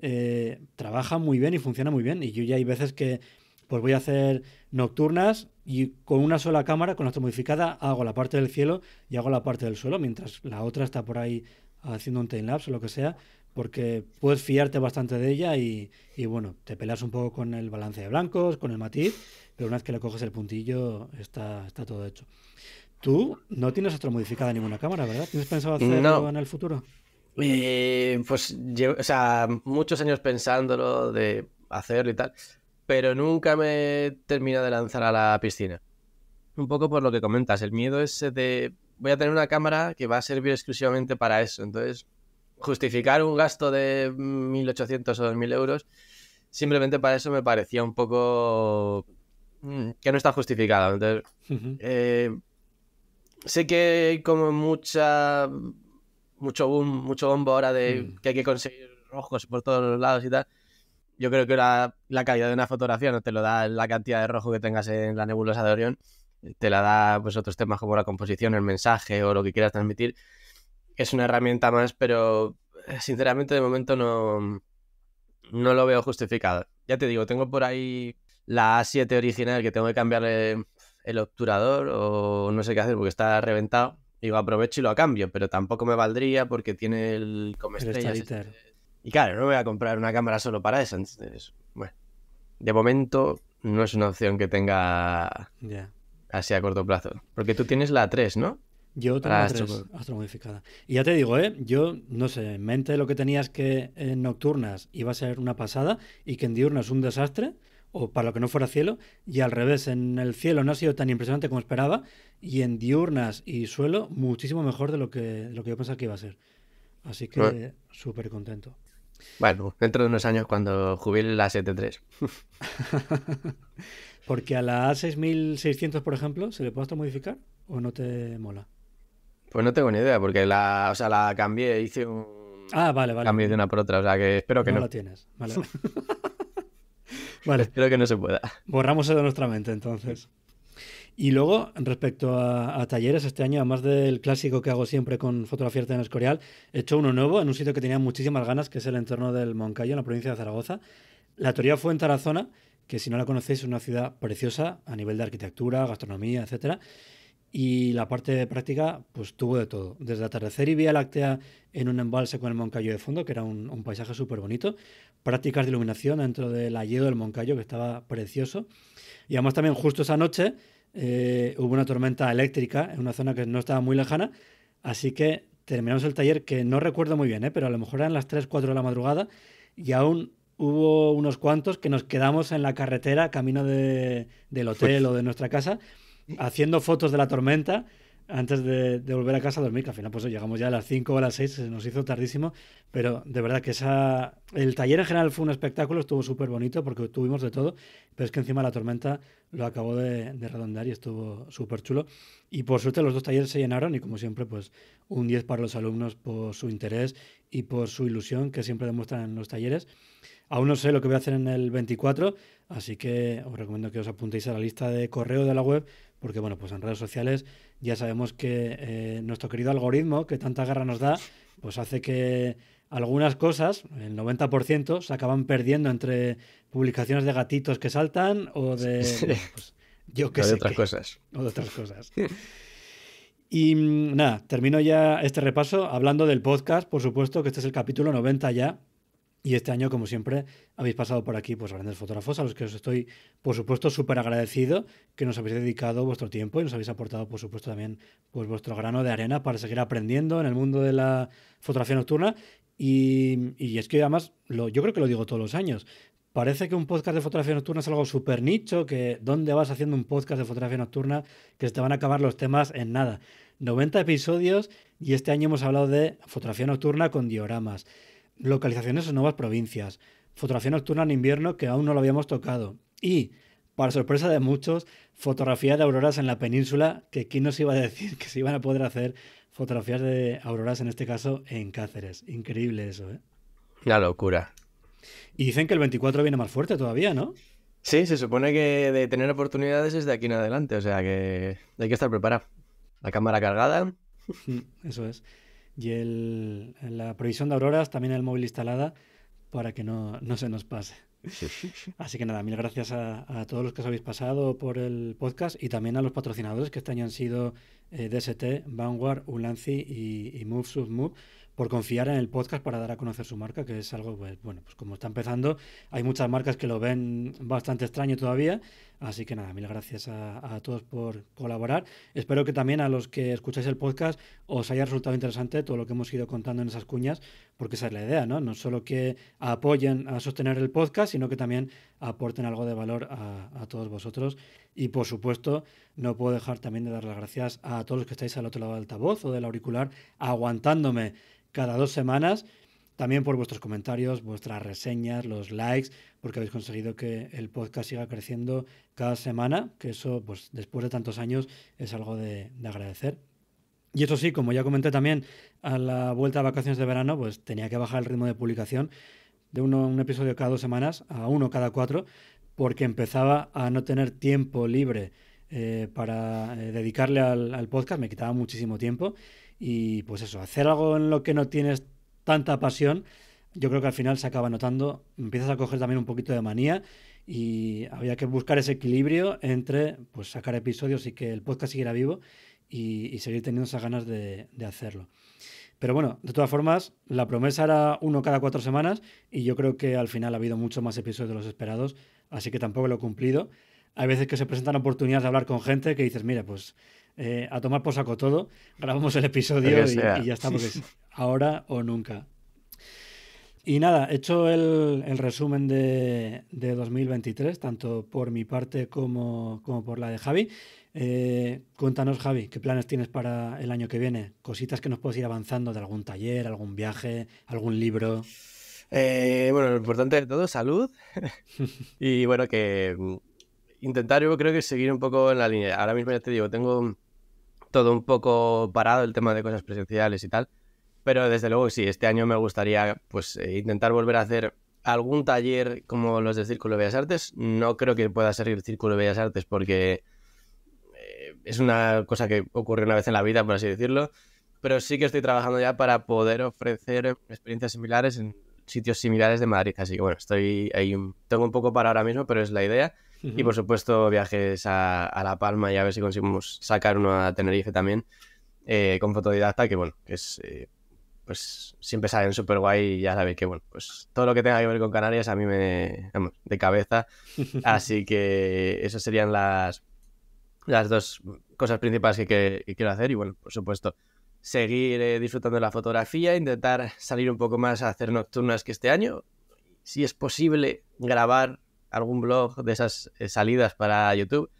eh, trabaja muy bien y funciona muy bien. Y yo ya hay veces que pues voy a hacer nocturnas y con una sola cámara, con la modificada, hago la parte del cielo y hago la parte del suelo, mientras la otra está por ahí haciendo un time lapse o lo que sea, porque puedes fiarte bastante de ella y, bueno, te peleas un poco con el balance de blancos, con el matiz, pero una vez que le coges el puntillo está, está todo hecho. Tú no tienes otra modificada ninguna cámara, ¿verdad? ¿Tienes pensado hacerlo en el futuro? Eh, pues, llevo, muchos años pensándolo de hacerlo y tal, pero nunca me termino de lanzar a la piscina. Un poco por lo que comentas, el miedo es de voy a tener una cámara que va a servir exclusivamente para eso, entonces justificar un gasto de 1.800 o 2.000 euros, simplemente para eso me parecía un poco mm, que no está justificado. Eh, sé que hay como mucha, mucho boom, mucho bombo ahora de mm. que hay que conseguir rojos por todos los lados y tal. Yo creo que la, la calidad de una fotografía no te lo da la cantidad de rojo que tengas en la nebulosa de Orión, te la da pues otros temas como la composición, el mensaje o lo que quieras transmitir es una herramienta más, pero eh, sinceramente de momento no, no lo veo justificado. Ya te digo, tengo por ahí la A7 original que tengo que cambiarle el obturador o no sé qué hacer porque está reventado. Digo, aprovecho y lo cambio, pero tampoco me valdría porque tiene el como este, Y claro, no voy a comprar una cámara solo para eso. bueno, de momento no es una opción que tenga así a corto plazo. Porque tú tienes la 3, ¿no? Yo tengo tres, modificada. Y ya te digo, ¿eh? yo no sé, en mente lo que tenías que en eh, nocturnas iba a ser una pasada y que en diurnas un desastre, o para lo que no fuera cielo, y al revés, en el cielo no ha sido tan impresionante como esperaba, y en diurnas y suelo muchísimo mejor de lo que, lo que yo pensaba que iba a ser. Así que súper contento. Bueno, dentro de unos años cuando jubile la 73. [laughs] Porque a la A6600, por ejemplo, ¿se le puede modificar o no te mola? Pues no tengo ni idea, porque la, o sea, la cambié, hice un ah, vale, vale. cambio de una por otra, o sea que espero que no. No la tienes, [laughs] vale. Espero que no se pueda. Borramos eso de nuestra mente entonces. Y luego, respecto a, talleres, este año, además del clásico que hago siempre con fotografía en Escorial, he hecho uno nuevo en un sitio que tenía muchísimas ganas, que es el entorno del Moncayo, en la provincia de Zaragoza. La teoría fue en Tarazona, que si no la conocéis es una ciudad preciosa a nivel de arquitectura, gastronomía, etcétera y la parte de práctica pues tuvo de todo. Desde atardecer y Vía Láctea en un embalse con el Moncayo de fondo, que era un, paisaje súper bonito. Prácticas de iluminación dentro del Alledo del Moncayo, que estaba precioso. Y además también justo esa noche eh, hubo una tormenta eléctrica en una zona que no estaba muy lejana. Así que terminamos el taller, que no recuerdo muy bien, ¿eh? pero a lo mejor eran las 3, 4 de la madrugada y aún hubo unos cuantos que nos quedamos en la carretera camino de, del hotel pues o de nuestra casa haciendo fotos de la tormenta antes de, volver a casa a dormir, que al final pues llegamos ya a las 5 o a las 6, se nos hizo tardísimo, pero de verdad que esa el taller en general fue un espectáculo, estuvo súper bonito porque tuvimos de todo, pero es que encima la tormenta lo acabó de, redondar redondear y estuvo súper chulo. Y por suerte los dos talleres se llenaron y como siempre pues un 10 para los alumnos por su interés y por su ilusión que siempre demuestran en los talleres. Aún no sé lo que voy a hacer en el 24, así que os recomiendo que os apuntéis a la lista de correo de la web porque bueno, pues en redes sociales ya sabemos que eh, nuestro querido algoritmo, que tanta guerra nos da, pues hace que algunas cosas, el 90%, se acaban perdiendo entre publicaciones de gatitos que saltan o de... Pues, yo que o de otras cosas. O de otras cosas. Y mm, nada, termino ya este repaso hablando del podcast, por supuesto, que este es el capítulo 90 ya, y este año, como siempre, habéis pasado por aquí pues, grandes fotógrafos a los que os estoy, por supuesto, súper agradecido que nos habéis dedicado vuestro tiempo y nos habéis aportado, por supuesto, también pues, vuestro grano de arena para seguir aprendiendo en el mundo de la fotografía nocturna. Y, es que además, yo creo que lo digo todos los años, Parece que un podcast de fotografía nocturna es algo súper nicho, que dónde vas haciendo un podcast de fotografía nocturna que se te van a acabar los temas en nada. 90 episodios y este año hemos hablado de fotografía nocturna con dioramas, localizaciones en nuevas provincias, fotografía nocturna en invierno que aún no lo habíamos tocado y, para sorpresa de muchos, fotografía de auroras en la península, que quién nos iba a decir que se iban a poder hacer fotografías de auroras, en este caso en Cáceres. Increíble eso, ¿eh? Una locura. Y dicen que el 24 viene más fuerte todavía, ¿no? Sí, se supone que de tener oportunidades es de aquí en adelante, o sea que hay que estar preparado. La cámara cargada. Mm, eso es y el, la provisión de auroras también el móvil instalada para que no, se nos pase. Así que nada, mil gracias a, todos los que os habéis pasado por el podcast y también a los patrocinadores que este año han sido eh, DST, Vanguard, Ulanzi y, MoveSubMove. Move por confiar en el podcast para dar a conocer su marca, que es algo, pues, bueno, pues como está empezando, hay muchas marcas que lo ven bastante extraño todavía, así que nada, mil gracias a, todos por colaborar. Espero que también a los que escucháis el podcast os haya resultado interesante todo lo que hemos ido contando en esas cuñas, porque esa es la idea, ¿no? No solo que apoyen a sostener el podcast, sino que también aporten algo de valor a todos vosotros y por supuesto, no puedo dejar también de dar las gracias a todos los que estáis al otro lado del altavoz o del auricular, aguantándome cada dos semanas. También por vuestros comentarios, vuestras reseñas, los likes, porque habéis conseguido que el podcast siga creciendo cada semana, que eso, pues después de tantos años, es algo de, agradecer. Y eso sí, como ya comenté también a la vuelta a vacaciones de verano, pues tenía que bajar el ritmo de publicación de un episodio cada dos semanas a uno cada cuatro, porque empezaba a no tener tiempo libre eh, para eh, dedicarle al, podcast, me quitaba muchísimo tiempo y pues eso, hacer algo en lo que no tienes tanta pasión, yo creo que al final se acaba notando, empiezas a coger también un poquito de manía y había que buscar ese equilibrio entre pues sacar episodios y que el podcast siguiera vivo y, seguir teniendo esas ganas de, de, hacerlo. Pero bueno, de todas formas, la promesa era uno cada cuatro semanas y yo creo que al final ha habido mucho más episodios de los esperados así que tampoco lo he cumplido. Hay veces que se presentan oportunidades de hablar con gente que dices, mira, pues eh, a tomar por saco todo, grabamos el episodio y, ya estamos. [laughs] ahora o nunca. Y nada, hecho el, resumen de, 2023, tanto por mi parte como, por la de Javi. Eh, cuéntanos, Javi, ¿qué planes tienes para el año que viene? Cositas que nos puedes ir avanzando de algún taller, algún viaje, algún libro. Eh, bueno, lo importante de todo, salud. [laughs] y bueno, que mm, intentar yo creo que seguir un poco en la línea. Ahora mismo ya te digo, tengo todo un poco parado el tema de cosas presenciales y tal. Pero desde luego sí, este año me gustaría pues eh, intentar volver a hacer algún taller como los del Círculo de Bellas Artes. No creo que pueda ser el Círculo de Bellas Artes porque eh, es una cosa que ocurre una vez en la vida, por así decirlo. Pero sí que estoy trabajando ya para poder ofrecer experiencias similares en sitios similares de Madrid. Así que bueno, estoy ahí, tengo un poco para ahora mismo, pero es la idea. Y por supuesto, viajes a, a, La Palma y a ver si conseguimos sacar uno a Tenerife también eh, con fotodidacta, que bueno, es. Eh, pues siempre salen súper guay y ya sabéis que, bueno, pues todo lo que tenga que ver con Canarias a mí me... de cabeza. Así que esas serían las, las dos cosas principales que, que quiero hacer y, bueno, por supuesto, seguir eh, disfrutando de la fotografía, intentar salir un poco más a hacer nocturnas que este año. Si es posible, grabar algún blog de esas eh, salidas para YouTube,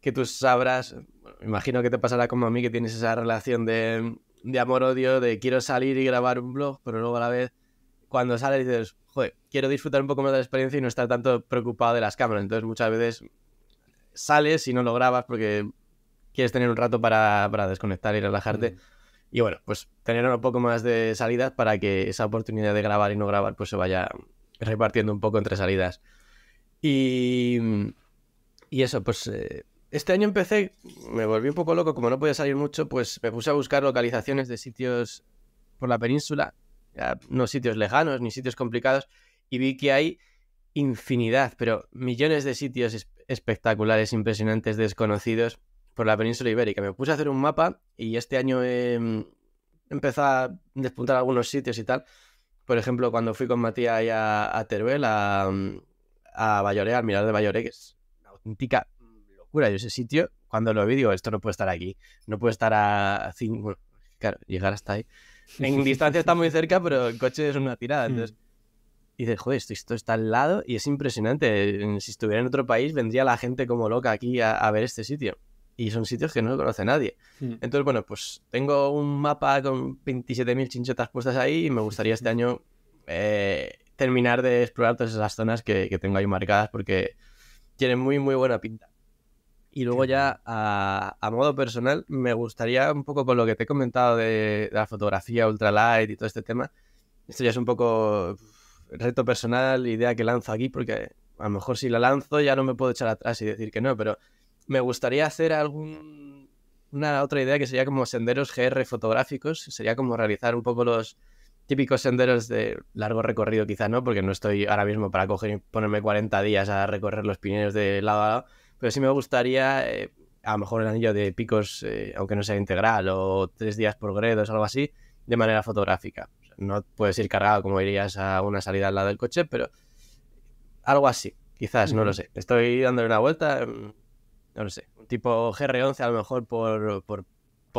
que tú sabrás, imagino que te pasará como a mí, que tienes esa relación de, amor-odio, de quiero salir y grabar un blog, pero luego a la vez, cuando sales dices, joder, quiero disfrutar un poco más de la experiencia y no estar tanto preocupado de las cámaras. Entonces muchas veces sales y no lo grabas porque quieres tener un rato para, para desconectar y relajarte. Mm. Y bueno, pues tener un poco más de salidas para que esa oportunidad de grabar y no grabar pues se vaya repartiendo un poco entre salidas. Y, y eso, pues eh, este año empecé, me volví un poco loco, como no podía salir mucho, pues me puse a buscar localizaciones de sitios por la península, no sitios lejanos ni sitios complicados, y vi que hay infinidad, pero millones de sitios espectaculares, impresionantes, desconocidos, por la península ibérica. Me puse a hacer un mapa y este año he mm, a despuntar algunos sitios y tal. Por ejemplo, cuando fui con Matías a, Teruel, a, mm, a Bayoré, al mirar de Bayoré, que es una auténtica locura. y ese sitio, cuando lo vi, digo, esto no puede estar aquí. No puede estar a... Cinco... claro, llegar hasta ahí. En [laughs] distancia está muy cerca, pero el coche es una tirada. Hmm. Entonces, y dices, joder, esto, esto, está al lado y es impresionante. Si estuviera en otro país, vendría la gente como loca aquí a ver este sitio y son sitios que no conoce nadie. Hmm. Entonces, bueno, pues tengo un mapa con 27.000 chinchetas puestas ahí y me gustaría este año eh, terminar de explorar todas esas zonas que, que, tengo ahí marcadas porque tienen muy, muy buena pinta. Y luego ya a, a modo personal, me gustaría un poco con lo que te he comentado de, de, la fotografía ultralight y todo este tema. Esto ya es un poco reto personal, idea que lanzo aquí, porque a lo mejor si la lanzo ya no me puedo echar atrás y decir que no, pero me gustaría hacer algún, una otra idea que sería como senderos GR fotográficos, sería como realizar un poco los típicos senderos de largo recorrido quizás, ¿no? Porque no estoy ahora mismo para coger y ponerme 40 días a recorrer los pineros de lado a lado, pero sí me gustaría eh, a lo mejor el anillo de picos, eh, aunque no sea integral, o tres días por gredos, algo así, de manera fotográfica. no puedes ir cargado como irías a una salida al lado del coche, pero algo así, quizás, no lo sé. Estoy dándole una vuelta, mm, no lo sé, un tipo GR11 a lo mejor por,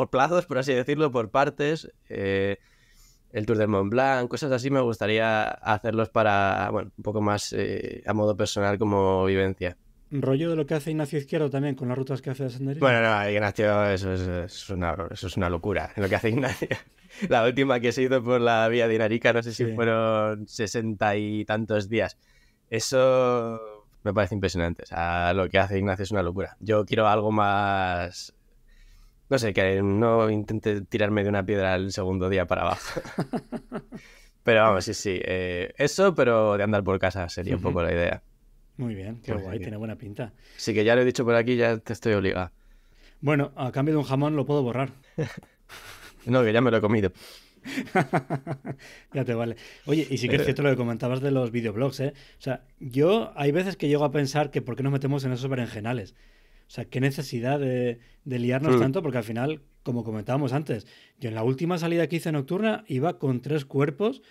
plazos, por así decirlo, por partes. Eh, el Tour del Mont Blanc, cosas así me gustaría hacerlos para, bueno, un poco más eh, a modo personal como vivencia. Rollo de lo que hace Ignacio Izquierdo también con las rutas que hace de Bueno, no, Ignacio, eso es, una, eso es locura lo que hace Ignacio. [laughs] la última que se hizo por la vía de no sé si fueron sesenta y tantos días. Eso me parece impresionante. O sea, lo que hace Ignacio es una locura. Yo quiero algo más. No sé, que no intente tirarme de una piedra el segundo día para abajo. [laughs] pero vamos, sí, sí. Eh, eso, pero de andar por casa sería un poco la idea. Muy bien, qué pues guay, tiene buena pinta. Sí, que ya lo he dicho por aquí, ya te estoy obligado. Bueno, a cambio de un jamón lo puedo borrar. [laughs] no, que ya me lo he comido. [laughs] ya te vale. Oye, y sí que es eh. cierto lo que comentabas de los videoblogs, ¿eh? O sea, yo hay veces que llego a pensar que por qué nos metemos en esos berenjenales. O sea, qué necesidad de, liarnos mm. tanto, porque al final, como comentábamos antes, yo en la última salida que hice nocturna iba con tres cuerpos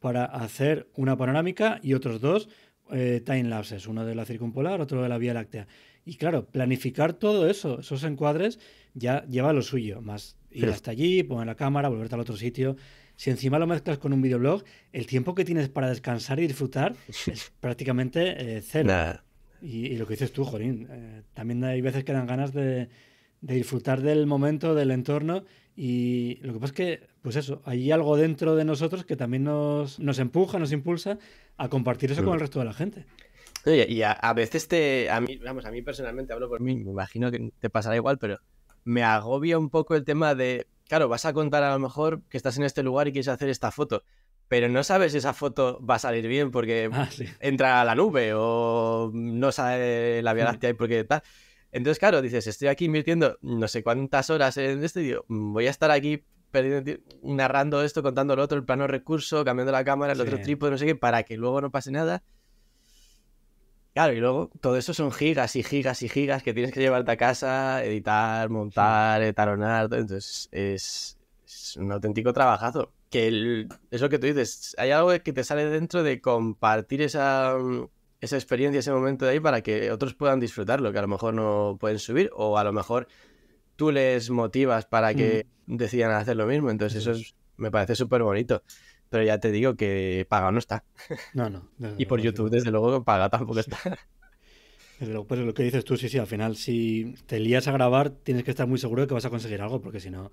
para hacer una panorámica y otros dos eh, time lapses, uno de la circumpolar, otro de la Vía Láctea. Y claro, planificar todo eso, esos encuadres, ya lleva lo suyo, más ir hasta allí, poner la cámara, volverte al otro sitio. Si encima lo mezclas con un videoblog, el tiempo que tienes para descansar y disfrutar es prácticamente eh, cero. Y, lo que dices tú, Jorín, eh, también hay veces que dan ganas de, disfrutar del momento, del entorno. Y lo que pasa es que, pues eso, hay algo dentro de nosotros que también nos, empuja, nos impulsa a compartir eso con el mm. resto de la gente. Oye, y a, veces te. A mí, vamos, a mí personalmente hablo por mí, me imagino que te pasará igual, pero me agobia un poco el tema de. Claro, vas a contar a lo mejor que estás en este lugar y quieres hacer esta foto, pero no sabes si esa foto va a salir bien porque [laughs] ah, entra a la nube o no sale la Vía Láctea y porque tal. Entonces, claro, dices, estoy aquí invirtiendo no sé cuántas horas en este, digo, voy a estar aquí narrando esto, contando lo otro, el plano recurso, cambiando la cámara, el otro trípode, no sé qué, para que luego no pase nada. Claro, y luego todo eso son gigas y gigas y gigas que tienes que llevarte a casa, editar, montar, etalonar. Entonces es, un auténtico trabajazo. Que es lo que tú dices, hay algo que te sale dentro de compartir esa, experiencia, ese momento de ahí para que otros puedan disfrutarlo, que a lo mejor no pueden subir o a lo mejor tú les motivas para que mm. decidan hacer lo mismo. Entonces eso me parece súper bonito. Pero ya te digo que paga no está. [laughs] No, no. y por YouTube, desde luego, paga tampoco está. [laughs] Desde luego, pues lo que dices tú, sí, sí, al final, si te lías a grabar, tienes que estar muy seguro de que vas a conseguir algo, porque si no,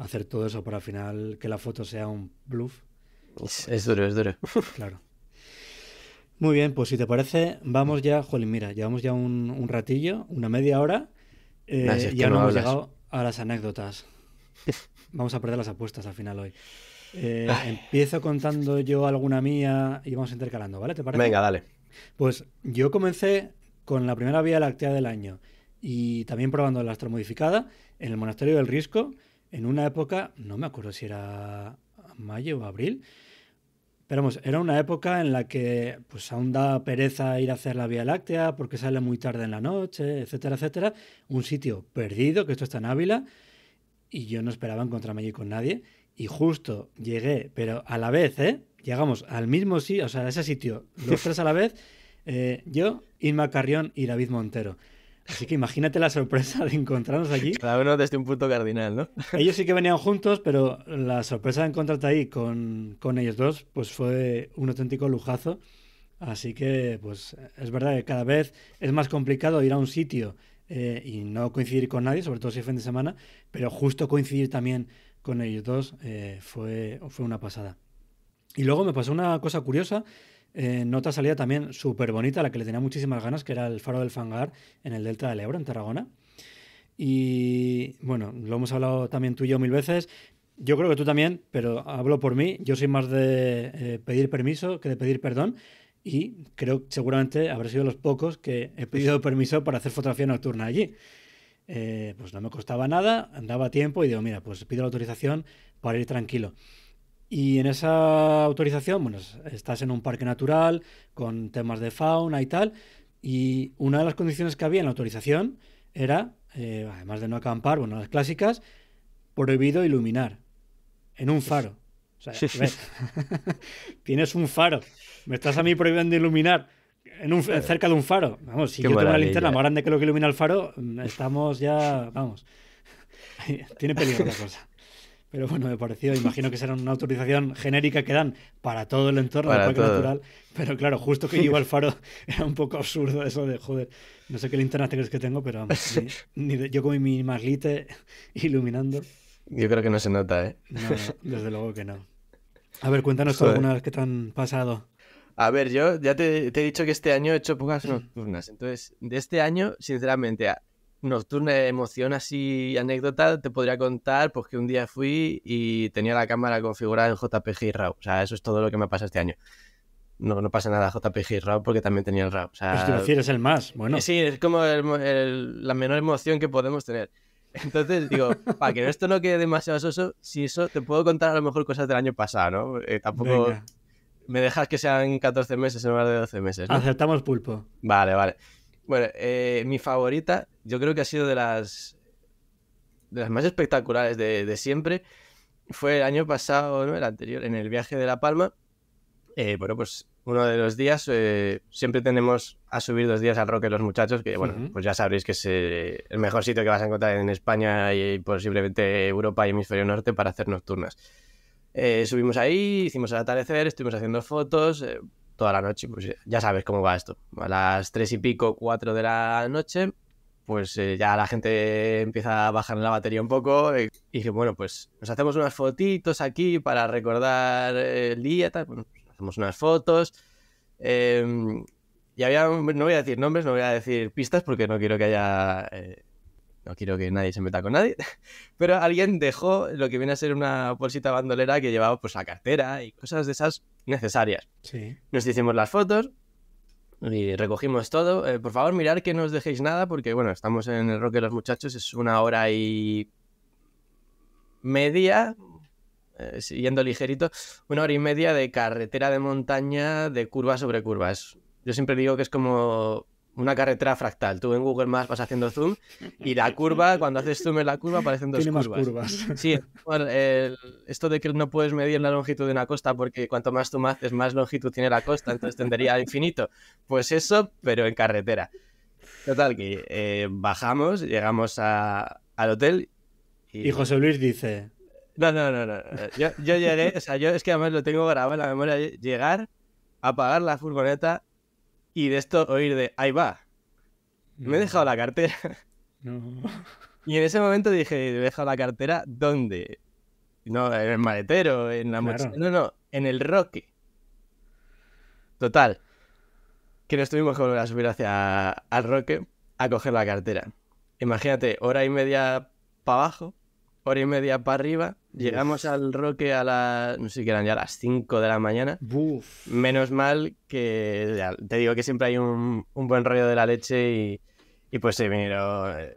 hacer todo eso para al final que la foto sea un bluff. Es, duro, es duro. [laughs] Claro. Muy bien, pues si te parece, vamos ya, jolín, mira, llevamos ya un, ratillo, una media hora, eh, ya no, hemos llegado a las anécdotas. Vamos a perder las apuestas al final hoy. Eh, empiezo contando yo alguna mía y vamos intercalando, ¿vale? Venga, dale. Pues yo comencé con la primera vía láctea del año y también probando la modificada en el monasterio del Risco, en una época, no me acuerdo si era mayo o abril, pero vamos, era una época en la que pues aún da pereza ir a hacer la Vía Láctea porque sale muy tarde en la noche, etcétera, etcétera. Un sitio perdido, que esto está en Ávila, y yo no esperaba encontrarme allí con nadie y justo llegué, pero a la vez, ¿eh? Llegamos al mismo sitio, o sea, a ese sitio, los [laughs] tres a la vez, eh, yo, Inma Carrión y David Montero. Así que imagínate la sorpresa de encontrarnos allí. Cada uno desde un punto cardinal, ¿no? [laughs] Ellos sí que venían juntos, pero la sorpresa de encontrarte ahí con, ellos dos, pues fue un auténtico lujazo. Así que, pues es verdad que cada vez es más complicado ir a un sitio eh, y no coincidir con nadie, sobre todo si es fin de semana, pero justo coincidir también con ellos dos eh, fue, fue una pasada. Y luego me pasó una cosa curiosa. nota eh, en salida también súper bonita, la que le tenía muchísimas ganas, que era el Faro del Fangar en el Delta del Ebro, en Tarragona. Y bueno, lo hemos hablado también tú y yo mil veces. Yo creo que tú también, pero hablo por mí. Yo soy más de eh, pedir permiso que de pedir perdón. Y creo seguramente habré sido los pocos que he pedido permiso para hacer fotografía nocturna allí. Eh, pues no me costaba nada, andaba tiempo y digo, mira, pues pido la autorización para ir tranquilo. Y en esa autorización, bueno, estás en un parque natural con temas de fauna y tal, y una de las condiciones que había en la autorización era, eh, además de no acampar, bueno, las clásicas, prohibido iluminar en un faro. O sea, [laughs] tienes un faro, me estás a mí prohibiendo iluminar en un, cerca de un faro. Vamos, si yo tengo linterna más grande que lo que ilumina el faro, mm, estamos ya. Vamos. [laughs] Tiene peligro la cosa. Pero bueno, me pareció, imagino que será una autorización genérica que dan para todo el entorno del parque natural. Pero claro, justo que iba al [laughs] faro era un poco absurdo eso de joder. No sé qué linterna crees que tengo, pero yo con mi maglite [laughs] iluminando. Yo creo que no se nota, ¿eh? No, desde luego que no. A ver, cuéntanos algunas que te han pasado. A ver, yo ya te, he dicho que este año he hecho pocas mm. nocturnas. Entonces, de este año, sinceramente, nocturna emoción así, anécdota, te podría contar porque pues, un día fui y tenía la cámara configurada en JPG y RAW. O sea, eso es todo lo que me pasa este año. No, no pasa nada JPG y RAW porque también tenía el RAW. O sea, pues te el más, bueno. Sí, es como la menor emoción que podemos tener. Entonces digo, [laughs] para que esto no quede demasiado soso, si eso te puedo contar a lo mejor cosas del año pasado, ¿no? Eh, tampoco me dejas que sean 14 meses en lugar de 12 meses. ¿no? Aceptamos pulpo. Vale, vale. Bueno, eh, mi favorita, yo creo que ha sido de las más espectaculares de, siempre. Fue el año pasado, ¿no? El anterior, en el viaje de La Palma. Eh, bueno, pues uno de los días, eh, siempre tenemos a subir dos días al Roque los muchachos, que bueno, pues ya sabréis que es el mejor sitio que vas a encontrar en España y posiblemente Europa y hemisferio norte para hacer nocturnas. Eh, subimos ahí, hicimos el atardecer, estuvimos haciendo fotos eh, toda la noche. Pues eh, ya sabes cómo va esto. A las tres y pico, cuatro de la noche, pues ya la gente empieza a bajar la batería un poco. y dije, bueno, pues nos hacemos unas fotitos aquí para recordar el día. Pues, hacemos unas fotos. Em, y había, no voy a decir nombres, no voy a decir pistas porque no quiero que haya no quiero que nadie se meta con nadie, [laughs] pero alguien dejó lo que viene a ser una bolsita bandolera que llevaba pues la cartera y cosas de esas necesarias. Nos hicimos las fotos y recogimos todo. Eh, por favor, mirar que no os dejéis nada porque, bueno, estamos en el Rock de los Muchachos, es una hora y media, eh, siguiendo ligerito, una hora y media de carretera de montaña de curva sobre curvas. Yo siempre digo que es como una carretera fractal. Tú en Google Maps vas haciendo zoom y la curva, cuando haces zoom en la curva, aparecen dos curvas. Sí, bueno, esto de que no puedes medir la longitud de una costa porque cuanto más zoom haces, más longitud tiene la costa, entonces tendería infinito. Pues eso, pero en carretera. Total, que eh, bajamos, llegamos al hotel. Y... José Luis dice... No, no, no, no. Yo, yo llegué, o sea, yo es que además lo tengo grabado en la memoria, llegar, apagar la furgoneta, y de esto oír de, ahí va, me he dejado la cartera. Y en ese momento dije, me he dejado la cartera, ¿dónde? No, en el maletero, en la mochila. No, no, en el roque. Total. Que nos tuvimos con volver a subir hacia al roque a coger la cartera. Imagínate, hora y media para abajo, hora y media para arriba, Llegamos al Roque a las, no sé qué eran ya, las 5 de la mañana. Menos mal que, te digo que siempre hay un, buen rollo de la leche y, pues se vinieron... Eh,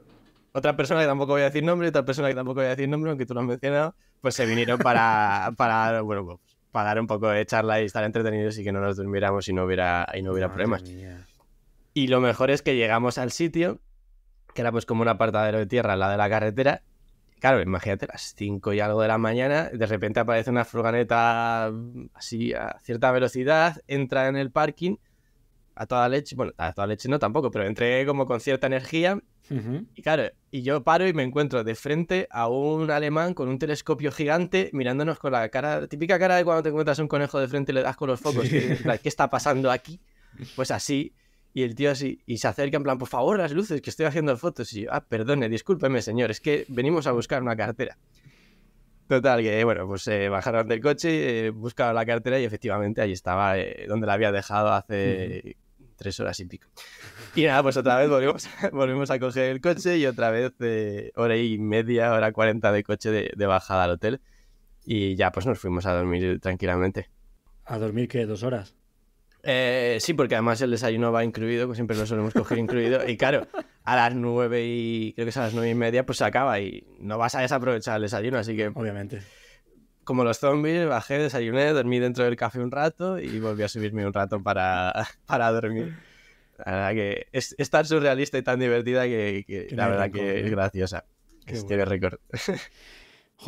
otra persona que tampoco voy a decir nombre, otra persona que tampoco voy a decir nombre, aunque tú lo has mencionado, pues se vinieron para, [laughs] para bueno, dar pues, un poco de charla y estar entretenidos y que no nos durmiéramos y no hubiera, y no hubiera problemas. Y lo mejor es que llegamos al sitio, que era pues como un apartadero de tierra, la de la carretera, Claro, imagínate, las 5 y algo de la mañana, de repente aparece una furgoneta mm, así a cierta velocidad, entra en el parking a toda leche, bueno, a toda leche no tampoco, pero entré como con cierta energía. Y claro, y yo paro y me encuentro de frente a un alemán con un telescopio gigante mirándonos con la cara, típica cara de cuando te encuentras un conejo de frente y le das con los focos. ¿Qué está pasando aquí? [laughs] Pues así, y el tío así, y se acerca en plan, por favor, las luces, que estoy haciendo fotos. Y yo, ah, perdone, discúlpeme, señor, es que venimos a buscar una cartera. Total, que bueno, pues eh, bajaron del coche, eh, buscaron la cartera y efectivamente ahí estaba eh, donde la había dejado hace tres horas y pico. Y nada, pues otra vez volvimos, [laughs] volvimos a coger el coche y otra vez eh, hora y media, hora cuarenta de coche de, de bajada al hotel. Y ya pues nos fuimos a dormir tranquilamente. ¿A dormir qué? ¿Dos horas? Eh, sí, porque además el desayuno va incluido, pues siempre lo solemos coger incluido. Y claro, a las nueve y creo que es a las nueve y media, pues se acaba y no vas a desaprovechar el desayuno, así que. Obviamente. Como los zombies, bajé, desayuné, dormí dentro del café un rato y volví a subirme un rato para, [laughs] para dormir. La verdad que es, tan surrealista y tan divertida que, la verdad que es eh. graciosa. que tiene bueno. récord. [laughs]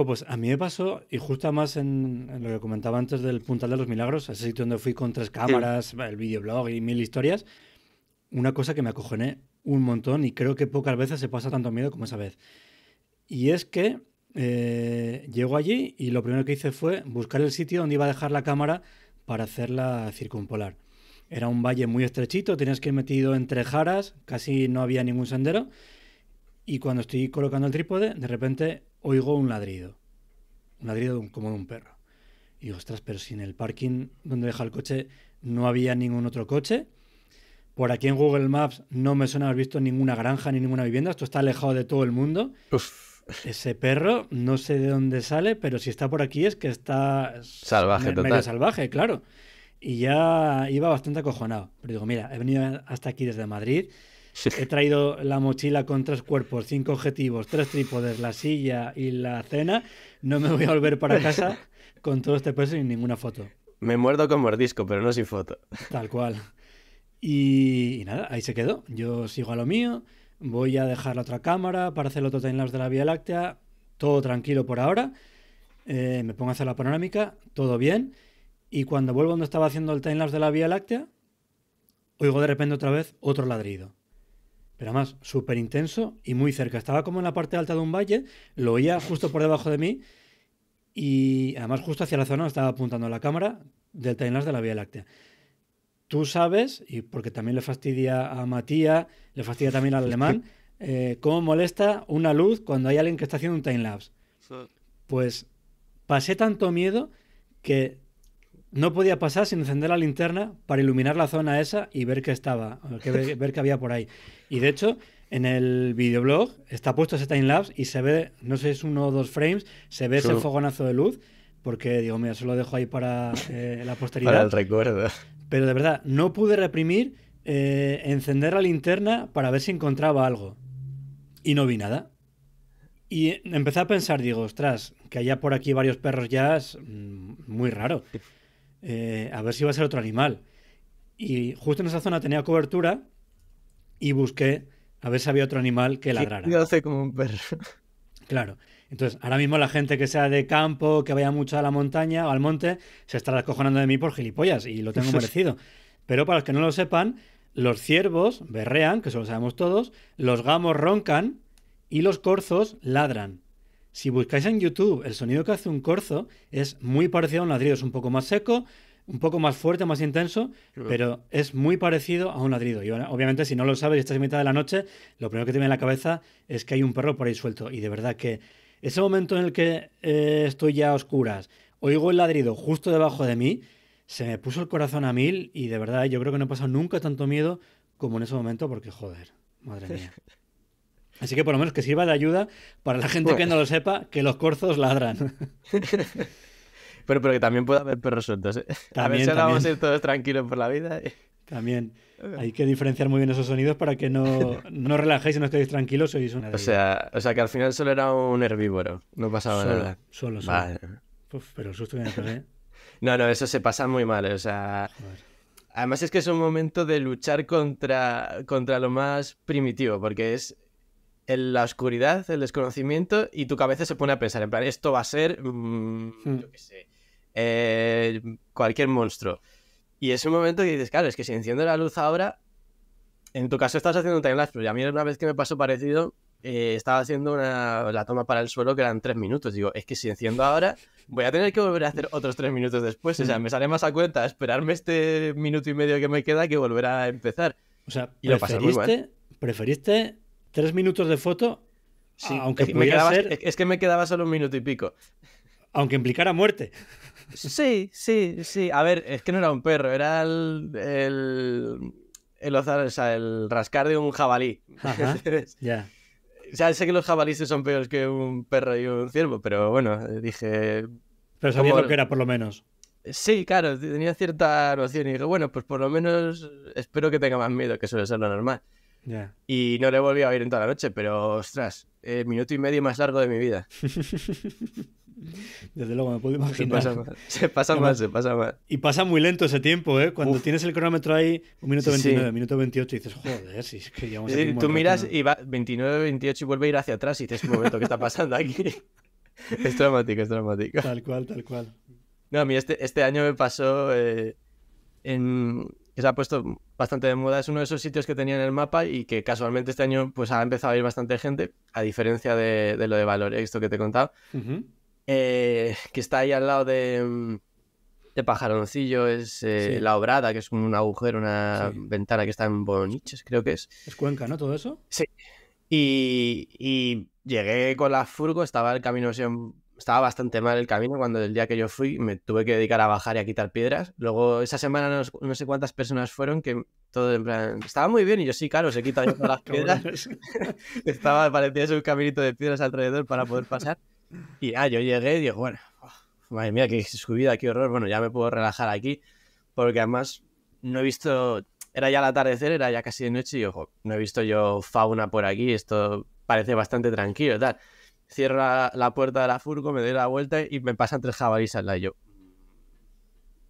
pues a mí me pasó, y justo más en, lo que comentaba antes del Puntal de los Milagros, ese sitio donde fui con tres cámaras, el videoblog y mil historias, una cosa que me acojoné un montón y creo que pocas veces se pasa tanto miedo como esa vez. Y es que eh, llego allí y lo primero que hice fue buscar el sitio donde iba a dejar la cámara para hacerla circumpolar. Era un valle muy estrechito, tenías que ir metido entre jaras, casi no había ningún sendero y cuando estoy colocando el trípode, de repente oigo un ladrido. Un ladrido como de un perro. Y digo, ostras, pero si en el parking donde deja el coche no había ningún otro coche. Por aquí en Google Maps no me suena haber visto ninguna granja ni ninguna vivienda. Esto está alejado de todo el mundo. Ese perro, no sé de dónde sale, pero si está por aquí es que está salvaje, medio salvaje, claro. Y ya iba bastante acojonado. Pero digo, mira, he venido hasta aquí desde Madrid [laughs] He traído la mochila con tres cuerpos, cinco objetivos, tres trípodes, la silla y la cena. No me voy a volver para casa [laughs] con todo este peso y ninguna foto. Me muerdo con mordisco, pero no sin foto. Tal cual. Y, nada, ahí se quedó. Yo sigo a lo mío. Voy a dejar la otra cámara para hacer el otro timelapse de la Vía Láctea. Todo tranquilo por ahora. Eh, me pongo a hacer la panorámica, todo bien. Y cuando vuelvo donde estaba haciendo el timelapse de la Vía Láctea, oigo de repente otra vez otro ladrido pero además súper intenso y muy cerca. Estaba como en la parte alta de un valle, lo oía justo por debajo de mí y además justo hacia la zona estaba apuntando la cámara del timelapse de la Vía Láctea. Tú sabes, y porque también le fastidia a Matías, le fastidia también al alemán, [laughs] eh, cómo molesta una luz cuando hay alguien que está haciendo un timelapse. Pues pasé tanto miedo que no podía pasar sin encender la linterna para iluminar la zona esa y ver qué estaba, [laughs] ver, qué había por ahí. Y de hecho, en el videoblog está puesto ese timelapse y se ve, no sé si es uno o dos frames, se ve ese fogonazo de luz, porque digo, mira, se lo dejo ahí para eh, la posteridad. Para el recuerdo. Pero de verdad, no pude reprimir eh, encender la linterna para ver si encontraba algo. Y no vi nada. Y empecé a pensar, digo, ostras, que haya por aquí varios perros ya es mm, muy raro. Eh, a ver si va a ser otro animal. Y justo en esa zona tenía cobertura y busqué a ver si había otro animal que ladrara. Yo sé como un perro. [laughs] Claro. Entonces, ahora mismo la gente que sea de campo, que vaya mucho a la montaña o al monte, se estará descojonando de mí por gilipollas y lo tengo [laughs] merecido. Pero para los que no lo sepan, los ciervos berrean, que eso lo sabemos todos, los gamos roncan y los corzos ladran. Si buscáis en YouTube, el sonido que hace un corzo es muy parecido a un ladrido, es un poco más seco, un poco más fuerte, más intenso, pero es muy parecido a un ladrido. Y obviamente, si no lo sabes y estás en mitad de la noche, lo primero que te viene a la cabeza es que hay un perro por ahí suelto. Y de verdad que ese momento en el que eh, estoy ya a oscuras, oigo el ladrido justo debajo de mí, se me puso el corazón a mil y de verdad yo creo que no he pasado nunca tanto miedo como en ese momento porque, joder, madre [laughs] mía. Así que por lo menos que sirva de ayuda para la gente que no lo sepa, que los corzos ladran. [laughs] pero, pero que también puede haber perros sueltos. ¿eh? a ver si vamos a ir todos tranquilos por la vida. También. Hay que diferenciar muy bien esos sonidos para que no, [laughs] no relajéis y no estéis tranquilos. o, sea, o sea, que al final solo era un herbívoro. No pasaba nada. Solo, solo. pero el susto que me eh. [laughs] No, no, eso se pasa muy mal. O sea. Además es que es un momento de luchar contra, contra lo más primitivo, porque es en la oscuridad, el desconocimiento, y tu cabeza se pone a pensar, en plan, esto va a ser, mm, hmm. yo qué sé, eh, cualquier monstruo. Y es un momento que dices, claro, es que si enciendo la luz ahora, en tu caso estás haciendo un timelapse, pero a mí una vez que me pasó parecido, eh, estaba haciendo una, la toma para el suelo que eran tres minutos. Digo, es que si enciendo ahora, voy a tener que volver a hacer otros tres minutos después. O sea, hmm. me sale más a cuenta esperarme este minuto y medio que me queda que volver a empezar. O sea, y lo pasé preferiste tres minutos de foto, aunque ser... Es que me quedaba solo un minuto y pico. Aunque implicara muerte. Sí, sí, sí. A ver, es que no era un perro, era el, el, el, el rascar de un jabalí. [laughs] ya. O sea, sé que los jabalíes son peores que un perro y un ciervo, pero bueno, dije... Pero sabía lo que era, por lo menos. Sí, claro, tenía cierta noción y dije, bueno, pues por lo menos espero que tenga más miedo, que suele ser lo normal. Y no le volví a oír en toda la noche, pero ostras, el minuto y medio más largo de mi vida. [laughs] Desde luego, me puedo imaginar. Se pasa mal, se pasa, mal, Y pasa muy lento ese tiempo, ¿eh? Cuando tienes el cronómetro ahí, un minuto 29, minuto 28, y dices, joder, si es que a sí, Tú miras y va 29, 28 y vuelve a ir hacia atrás y dices, momento, ¿qué está pasando aquí? [laughs] es dramático, es dramático. Tal cual, tal cual. No, a mí este, este año me pasó eh, en que se ha puesto bastante de moda. Es uno de esos sitios que tenía en el mapa y que casualmente este año pues ha empezado a ir bastante gente, a diferencia de, lo de Valor, esto que te he contado, eh, que está ahí al lado de, Pajaroncillo, es eh, La Obrada, que es un agujero, una ventana que está en Boniches, creo que es. Es Cuenca, ¿no? Todo eso. Sí. Y, y llegué con la furgo, estaba el camino estaba bastante mal el camino cuando el día que yo fui me tuve que dedicar a bajar y a quitar piedras. Luego esa semana no, sé cuántas personas fueron que todo estaba muy bien y yo sí, claro, se quitan todas las [laughs] piedras. [laughs] estaba, parecía un caminito de piedras alrededor para poder pasar. Y ah, yo llegué y digo, bueno, madre mía, qué subida, qué horror. Bueno, ya me puedo relajar aquí porque además no he visto, era ya el atardecer, era ya casi de noche y ojo, no he visto yo fauna por aquí, esto parece bastante tranquilo, y tal cierra la puerta de la furgo, me doy la vuelta y me pasan tres jabalíes al lado. yo,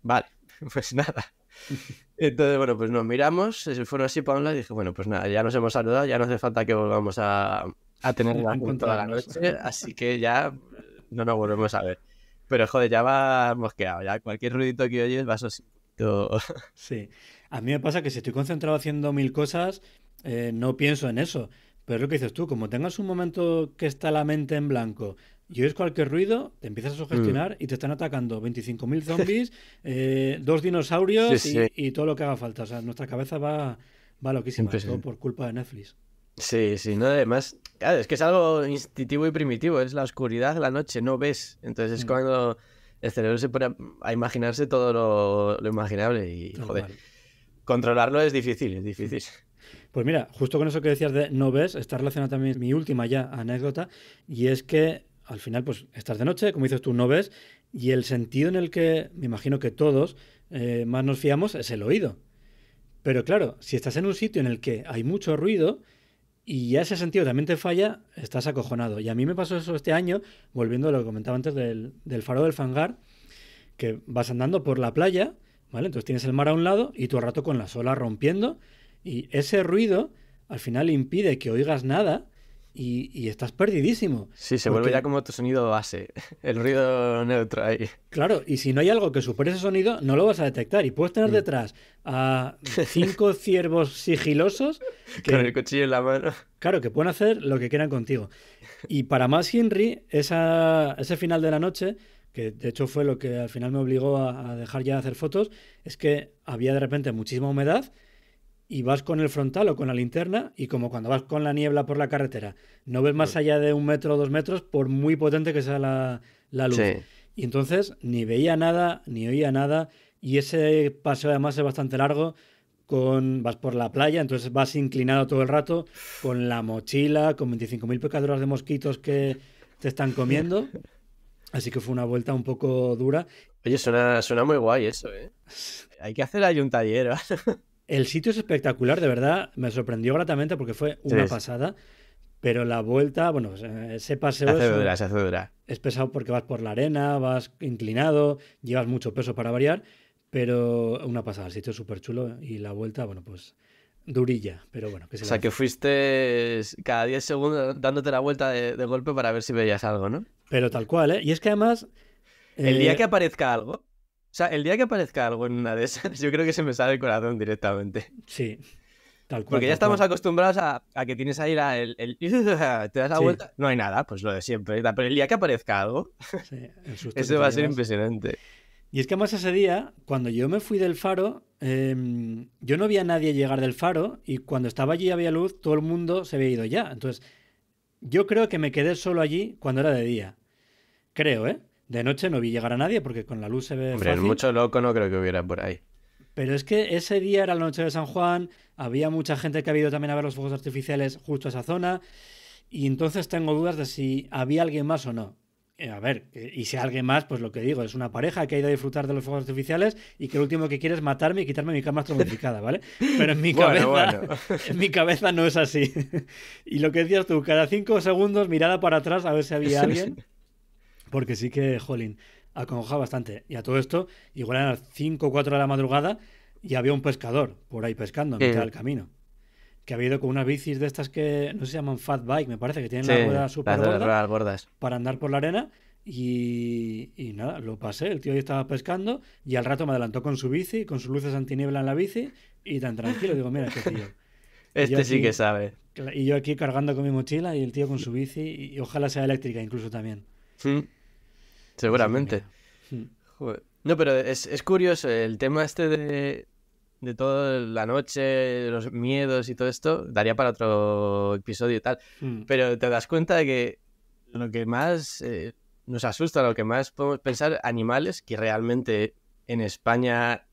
vale, [laughs] pues nada. [laughs] Entonces, bueno, pues nos miramos, se fueron así para un lado y dije, bueno, pues nada, ya nos hemos saludado, ya no hace falta que volvamos a, a tener la toda la noche, así que ya no nos volvemos a ver. Pero joder, ya va mosqueado, ya cualquier ruidito que oyes vas [laughs] así. Sí, a mí me pasa que si estoy concentrado haciendo mil cosas, eh, no pienso en eso. Pero es lo que dices tú, como tengas un momento que está la mente en blanco y oyes cualquier ruido, te empiezas a sugestionar mm. y te están atacando 25.000 [laughs] zombies, eh, dos dinosaurios Y, todo lo que haga falta. O sea, nuestra cabeza va, va loquísima, todo por culpa de Netflix. Sí, sí, no, además, es que es algo instintivo y primitivo, es la oscuridad, la noche, no ves. Entonces es mm. cuando el cerebro se pone a imaginarse todo lo, imaginable y, joder, controlarlo es difícil, es difícil. Pues mira, justo con eso que decías de no ves, está relacionada también mi última ya anécdota, y es que al final, pues estás de noche, como dices tú, no ves, y el sentido en el que me imagino que todos eh, más nos fiamos es el oído. Pero claro, si estás en un sitio en el que hay mucho ruido y ya ese sentido también te falla, estás acojonado. Y a mí me pasó eso este año, volviendo a lo que comentaba antes del, faro del fangar, que vas andando por la playa, ¿vale? Entonces tienes el mar a un lado y tu rato con la sola rompiendo y ese ruido al final impide que oigas nada y, estás perdidísimo. Sí, se vuelve ya como tu sonido base, [laughs] el ruido neutro ahí. Claro, y si no hay algo que supere ese sonido, no lo vas a detectar. Y puedes tener mm. detrás a cinco [laughs] ciervos sigilosos. Que... Con el cuchillo en la mano. Claro, que pueden hacer lo que quieran contigo. Y para más Henry, ese final de la noche que de hecho fue lo que al final me obligó a dejar ya de hacer fotos, es que había de repente muchísima humedad y vas con el frontal o con la linterna y como cuando vas con la niebla por la carretera, no ves más mm. allá de un metro o dos metros por muy potente que sea la, luz. Y entonces ni veía nada, ni oía nada y ese paseo además es bastante largo. Con, vas por la playa, entonces vas inclinado todo el rato con la mochila, con 25.000 pecadoras de mosquitos que te están comiendo. [laughs] Así que fue una vuelta un poco dura. Oye, suena, muy guay eso, ¿eh? [laughs] Hay que hacer ahí un taller. [laughs] El sitio es espectacular, de verdad. Me sorprendió gratamente porque fue una pasada. Pero la vuelta, bueno, pues, eh, ese paseo es, es pesado porque vas por la arena, vas inclinado, llevas mucho peso para variar, pero una pasada, el sitio es súper chulo y la vuelta, bueno, pues durilla, pero bueno. Que se o sea, que fuiste cada 10 segundos dándote la vuelta de, golpe para ver si veías algo, ¿no? Pero tal cual, ¿eh? Y es que además... El día eh, que aparezca algo, o sea, el día que aparezca algo en una de esas, [laughs] yo creo que se me sale el corazón directamente. Sí. Tal cual, Porque ya estamos acostumbrados a, que tienes ahí la, [laughs] Te das la vuelta, no hay nada, pues lo de siempre. Pero el día que aparezca algo, [laughs] sí, eso va a ser impresionante. Y es que más ese día, cuando yo me fui del faro, em, yo no vi a nadie llegar del faro y cuando estaba allí había luz, todo el mundo se había ido ya. Entonces, yo creo que me quedé solo allí cuando era de día. Creo, ¿eh? De noche no vi llegar a nadie porque con la luz se ve. Hombre, es mucho loco no creo que hubiera por ahí. Pero es que ese día era la noche de San Juan, había mucha gente que ha ido también a ver los fuegos artificiales justo a esa zona, y entonces tengo dudas de si había alguien más o no. Eh, a ver, y si alguien más, pues lo que digo, es una pareja que ha ido a disfrutar de los fuegos artificiales y que lo último que quiere es matarme y quitarme mi cama astromodificada, ¿vale? [laughs] Pero mi cabeza, [laughs] En mi cabeza no es así. [laughs] y lo que decías tú, cada cinco segundos mirada para atrás a ver si había alguien. Porque sí que, jolín, aconjaba bastante. Y a todo esto, igual eran las 5 o 4 de la madrugada y había un pescador por ahí pescando en del camino. Que había ido con unas bicis de estas que no se llaman fat bike, me parece, que tienen las la rueda super gordas. para andar por la arena. Y, nada, lo pasé. El tío ahí estaba pescando y al rato me adelantó con su bici, con sus luces antiniebla en la bici y tan tranquilo. Digo, mira, este tío. [laughs] Este sí que sabe. Y yo aquí cargando con mi mochila y el tío con su bici y, y ojalá sea eléctrica incluso también. Sí. Mm. Seguramente. Hmm. No, pero es, curioso el tema este de, de toda la noche, los miedos y todo esto, daría para otro episodio y tal. Hmm. Pero te das cuenta de que lo que más eh, nos asusta, lo que más podemos pensar, animales que realmente en España,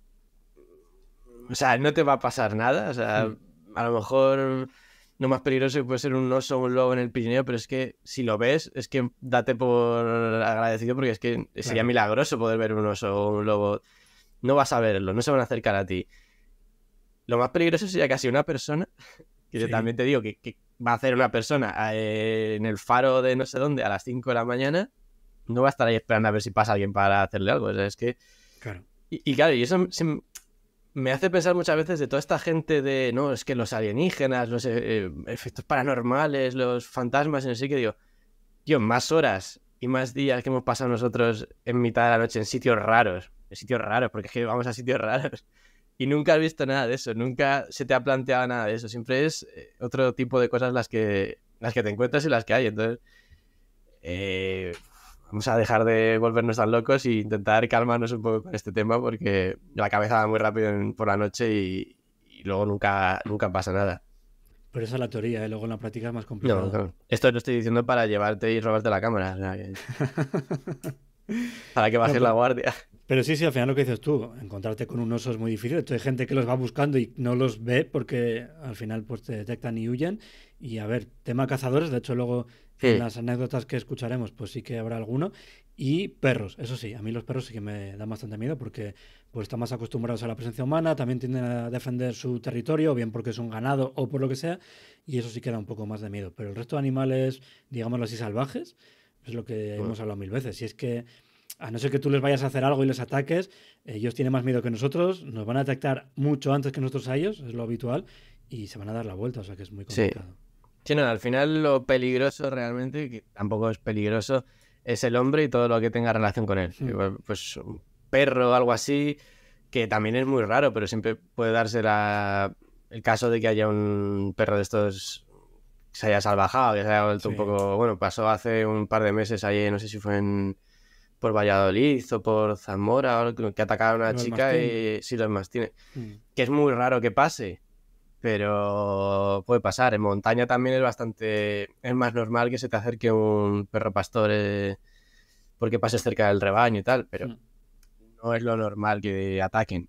o sea, no te va a pasar nada, o sea, hmm. a lo mejor lo más peligroso puede ser un oso o un lobo en el Pirineo, pero es que si lo ves, es que date por agradecido porque es que sería milagroso poder ver un oso o un lobo. No vas a verlo, no se van a acercar a ti. Lo más peligroso sería casi una persona, [laughs] que yo también te digo que, va a hacer una persona eh, en el faro de no sé dónde a las 5 de la mañana, no va a estar ahí esperando a ver si pasa alguien para hacerle algo. O es que... Claro. Y, claro, y eso me hace pensar muchas veces de toda esta gente de, no, es que los alienígenas, los eh, eh, efectos paranormales, los fantasmas, no sé qué, digo, tío, más horas y más días que hemos pasado nosotros en mitad de la noche en sitios raros, en sitios raros, porque es vamos a sitios raros. Y nunca has visto nada de eso, nunca se te ha planteado nada de eso, siempre es eh, otro tipo de cosas las que, las que te encuentras y las que hay. Entonces, vamos a dejar de volvernos tan locos e intentar calmarnos un poco con este tema porque la cabeza va muy rápido por la noche y, luego nunca, nunca pasa nada. Pero esa es la teoría, y ¿eh? luego en la práctica es más complicado. Esto no. Esto lo estoy diciendo para llevarte y robarte la cámara. para que... [laughs] para que bajes ah, la pues, guardia. Pero sí, sí, al final lo que dices tú, encontrarte con un oso es muy difícil. hay gente que los va buscando y no los ve porque al final pues te detectan y huyen. Y a ver, tema cazadores, de hecho luego las anécdotas que escucharemos, pues sí que habrá alguno. Y perros, eso sí, a mí los perros sí que me dan bastante miedo porque pues, están más acostumbrados a la presencia humana, también tienden a defender su territorio, bien porque es un ganado o por lo que sea, y eso sí que da un poco más de miedo. Pero el resto de animales, digámoslo así, salvajes, es lo que pues hemos hablado mil veces. Y es que, a no ser que tú les vayas a hacer algo y les ataques, ellos tienen más miedo que nosotros, nos van a detectar mucho antes que nosotros a ellos, es lo habitual, y se van a dar la vuelta, o sea que es muy complicado. Sí, no, al final lo peligroso realmente, que tampoco es peligroso, es el hombre y todo lo que tenga relación con él. Pues un perro o algo así, que también es muy raro, pero siempre puede darse la... el caso de que haya un perro de estos que se haya salvajado, que se haya vuelto un poco... Bueno, pasó hace un par de meses ahí, no sé si fue por Valladolid o por Zamora, que atacaron a una chica y sí, los mastines. Mm. Que es muy raro que pase, pero puede pasar. En montaña también es bastante, es más normal que se te acerque un perro pastor eh, porque pases cerca del rebaño y tal, pero mm. no es lo normal que ataquen.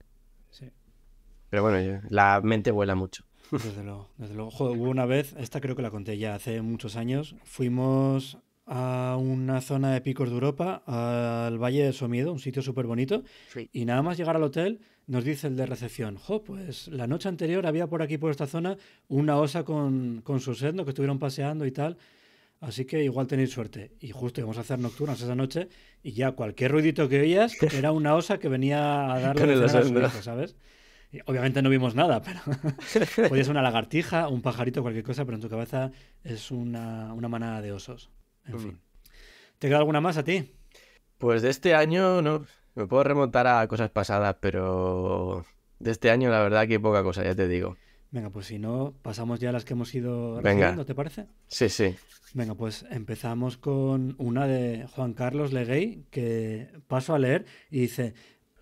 Pero bueno, la mente vuela mucho. [laughs] Desde luego, desde luego. hubo una vez, esta creo que la conté ya hace muchos años, fuimos a una zona de picos de Europa, al Valle de Somiedo, un sitio súper bonito, y nada más llegar al hotel nos dice el de recepción, jo, pues la noche anterior había por aquí, por esta zona, una osa con, con su sedno que estuvieron paseando y tal. Así que igual tenéis suerte. Y justo íbamos a hacer nocturnas esa noche y ya cualquier ruidito que oías [laughs] era una osa que venía a darle la a ¿sabes? obviamente no vimos nada, pero [laughs] podía ser una lagartija, un pajarito, cualquier cosa, pero en tu cabeza es una, manada de osos. En mm. fin. ¿Te queda alguna más a ti? Pues de este año no, me puedo remontar a cosas pasadas, pero de este año la verdad que poca cosa, ya te digo. Venga, pues si no, pasamos ya a las que hemos ido recibiendo, ¿te parece? Sí, sí. Venga, pues empezamos con una de Juan Carlos Leguey, que paso a leer y dice,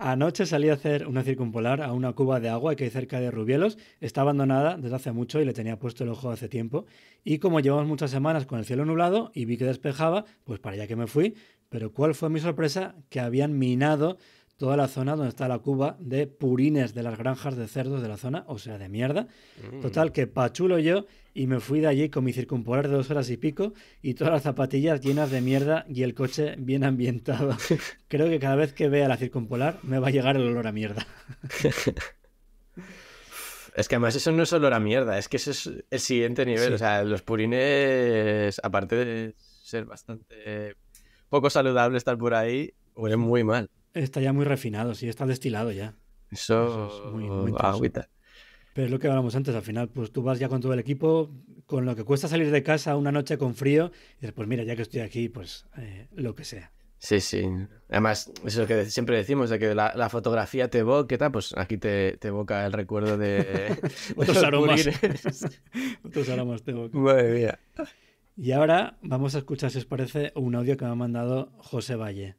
Anoche salí a hacer una circumpolar a una cuba de agua que hay cerca de Rubielos. Está abandonada desde hace mucho y le tenía puesto el ojo hace tiempo. Y como llevamos muchas semanas con el cielo nublado y vi que despejaba, pues para allá que me fui. Pero cuál fue mi sorpresa, que habían minado toda la zona donde está la cuba de purines de las granjas de cerdos de la zona, o sea, de mierda. Mm. Total, que pachulo yo y me fui de allí con mi circumpolar de dos horas y pico y todas las zapatillas llenas de mierda y el coche bien ambientado. [laughs] Creo que cada vez que vea la circumpolar me va a llegar el olor a mierda. Es que además eso no es olor a mierda, es que ese es el siguiente nivel. O sea, los purines, aparte de ser bastante poco saludable estar por ahí, huele muy mal. Está ya muy refinado, sí, está destilado ya. Eso, es muy, agüita. Pero es lo que hablamos antes, al final, pues tú vas ya con todo el equipo, con lo que cuesta salir de casa una noche con frío, y después, mira, ya que estoy aquí, pues eh, lo que sea. Sí, sí. Además, eso es lo que siempre decimos, de que la, fotografía te evoca, ¿qué tal? Pues aquí te, te evoca el recuerdo de... [laughs] [laughs] Otros aromas. [laughs] Otros aromas te evoca. Madre mía. Y ahora vamos a escuchar, si os parece, un audio que me ha mandado José Valle.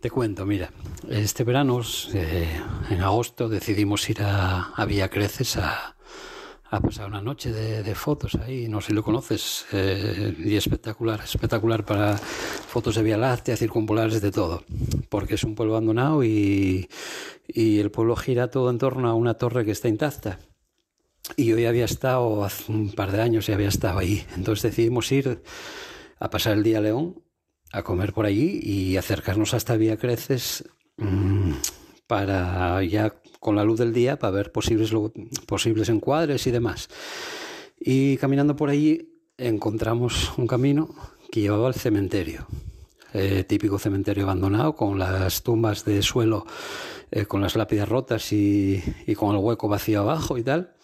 Te cuento, mira, este verano, eh, en agosto, decidimos ir a, a Creces a, pasar una noche de, fotos ahí, no sé si lo conoces, eh, y espectacular, espectacular para fotos de Vía Láctea, circumpulares, de todo, porque es un pueblo abandonado y, y el pueblo gira todo en torno a una torre que está intacta y yo ya había estado, hace un par de años ya había estado ahí. Entonces decidimos ir a pasar el día a León, a comer por allí y acercarnos hasta Vía Creces mm, para ya con la luz del día, para ver posibles, posibles encuadres y demás. Y caminando por allí encontramos un camino que llevaba al cementerio. Eh, típico cementerio abandonado, con las tumbas de suelo, eh, con las lápidas rotas y, y, con el hueco vacío abajo y tal.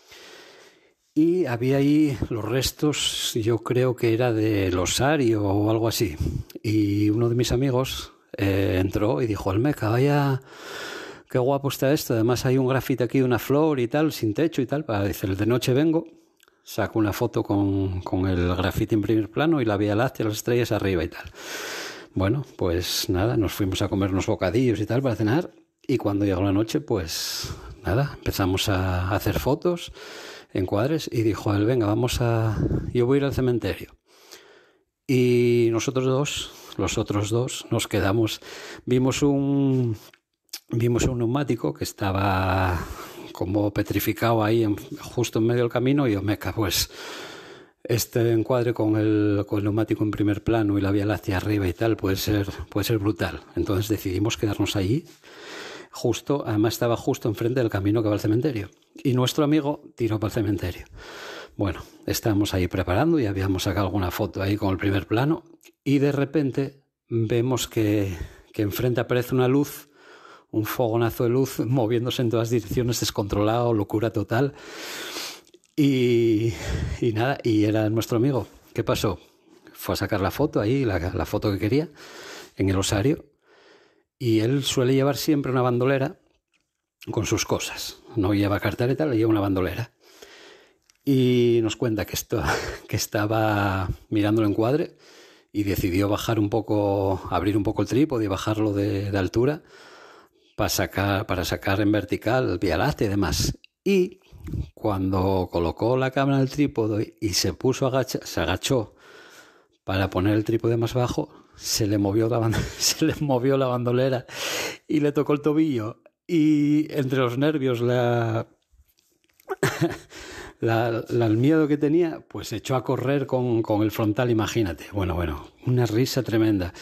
Y había ahí los restos, yo creo que era del osario o algo así. Y uno de mis amigos eh, entró y dijo, Almeca, vaya, qué guapo está esto. Además hay un grafite aquí, una flor y tal, sin techo y tal. Para decir, de noche vengo, saco una foto con, el grafite en primer plano y la Vía Láctea, las estrellas arriba y tal. Bueno, pues nada, nos fuimos a comer unos bocadillos y tal para cenar. Y cuando llegó la noche, pues nada, empezamos a hacer fotos encuadres y dijo él, venga, vamos a... yo voy a ir al cementerio. Y nosotros dos, los otros dos, nos quedamos, vimos un, vimos un neumático que estaba como petrificado ahí justo en medio del camino y Omeca, pues este encuadre con el, con el neumático en primer plano y la vía hacia arriba y tal puede ser, puede ser brutal. Entonces decidimos quedarnos allí justo, además estaba justo enfrente del camino que va al cementerio. Y nuestro amigo tiró para el cementerio. Bueno, estábamos ahí preparando y habíamos sacado alguna foto ahí con el primer plano y de repente vemos que, que enfrente aparece una luz, un fogonazo de luz [laughs] moviéndose en todas direcciones, descontrolado, locura total. Y, y nada, y era nuestro amigo. ¿Qué pasó? Fue a sacar la foto ahí, la, la foto que quería, en el osario y él suele llevar siempre una bandolera con sus cosas. No lleva cartareta, le lleva una bandolera. Y nos cuenta que, esto, [laughs] que estaba mirando el encuadre y decidió bajar un poco, abrir un poco el trípode y bajarlo de, altura para sacar, para sacar en vertical el vialate y demás. Y cuando colocó la cámara en trípode y se puso se agachó para poner el trípode más bajo, [laughs] se le movió la, bandolera y le tocó el tobillo. Y entre los nervios, la, [laughs] la, el miedo que tenía, pues echó a correr con, con, el frontal, imagínate. Bueno, bueno, una risa tremenda,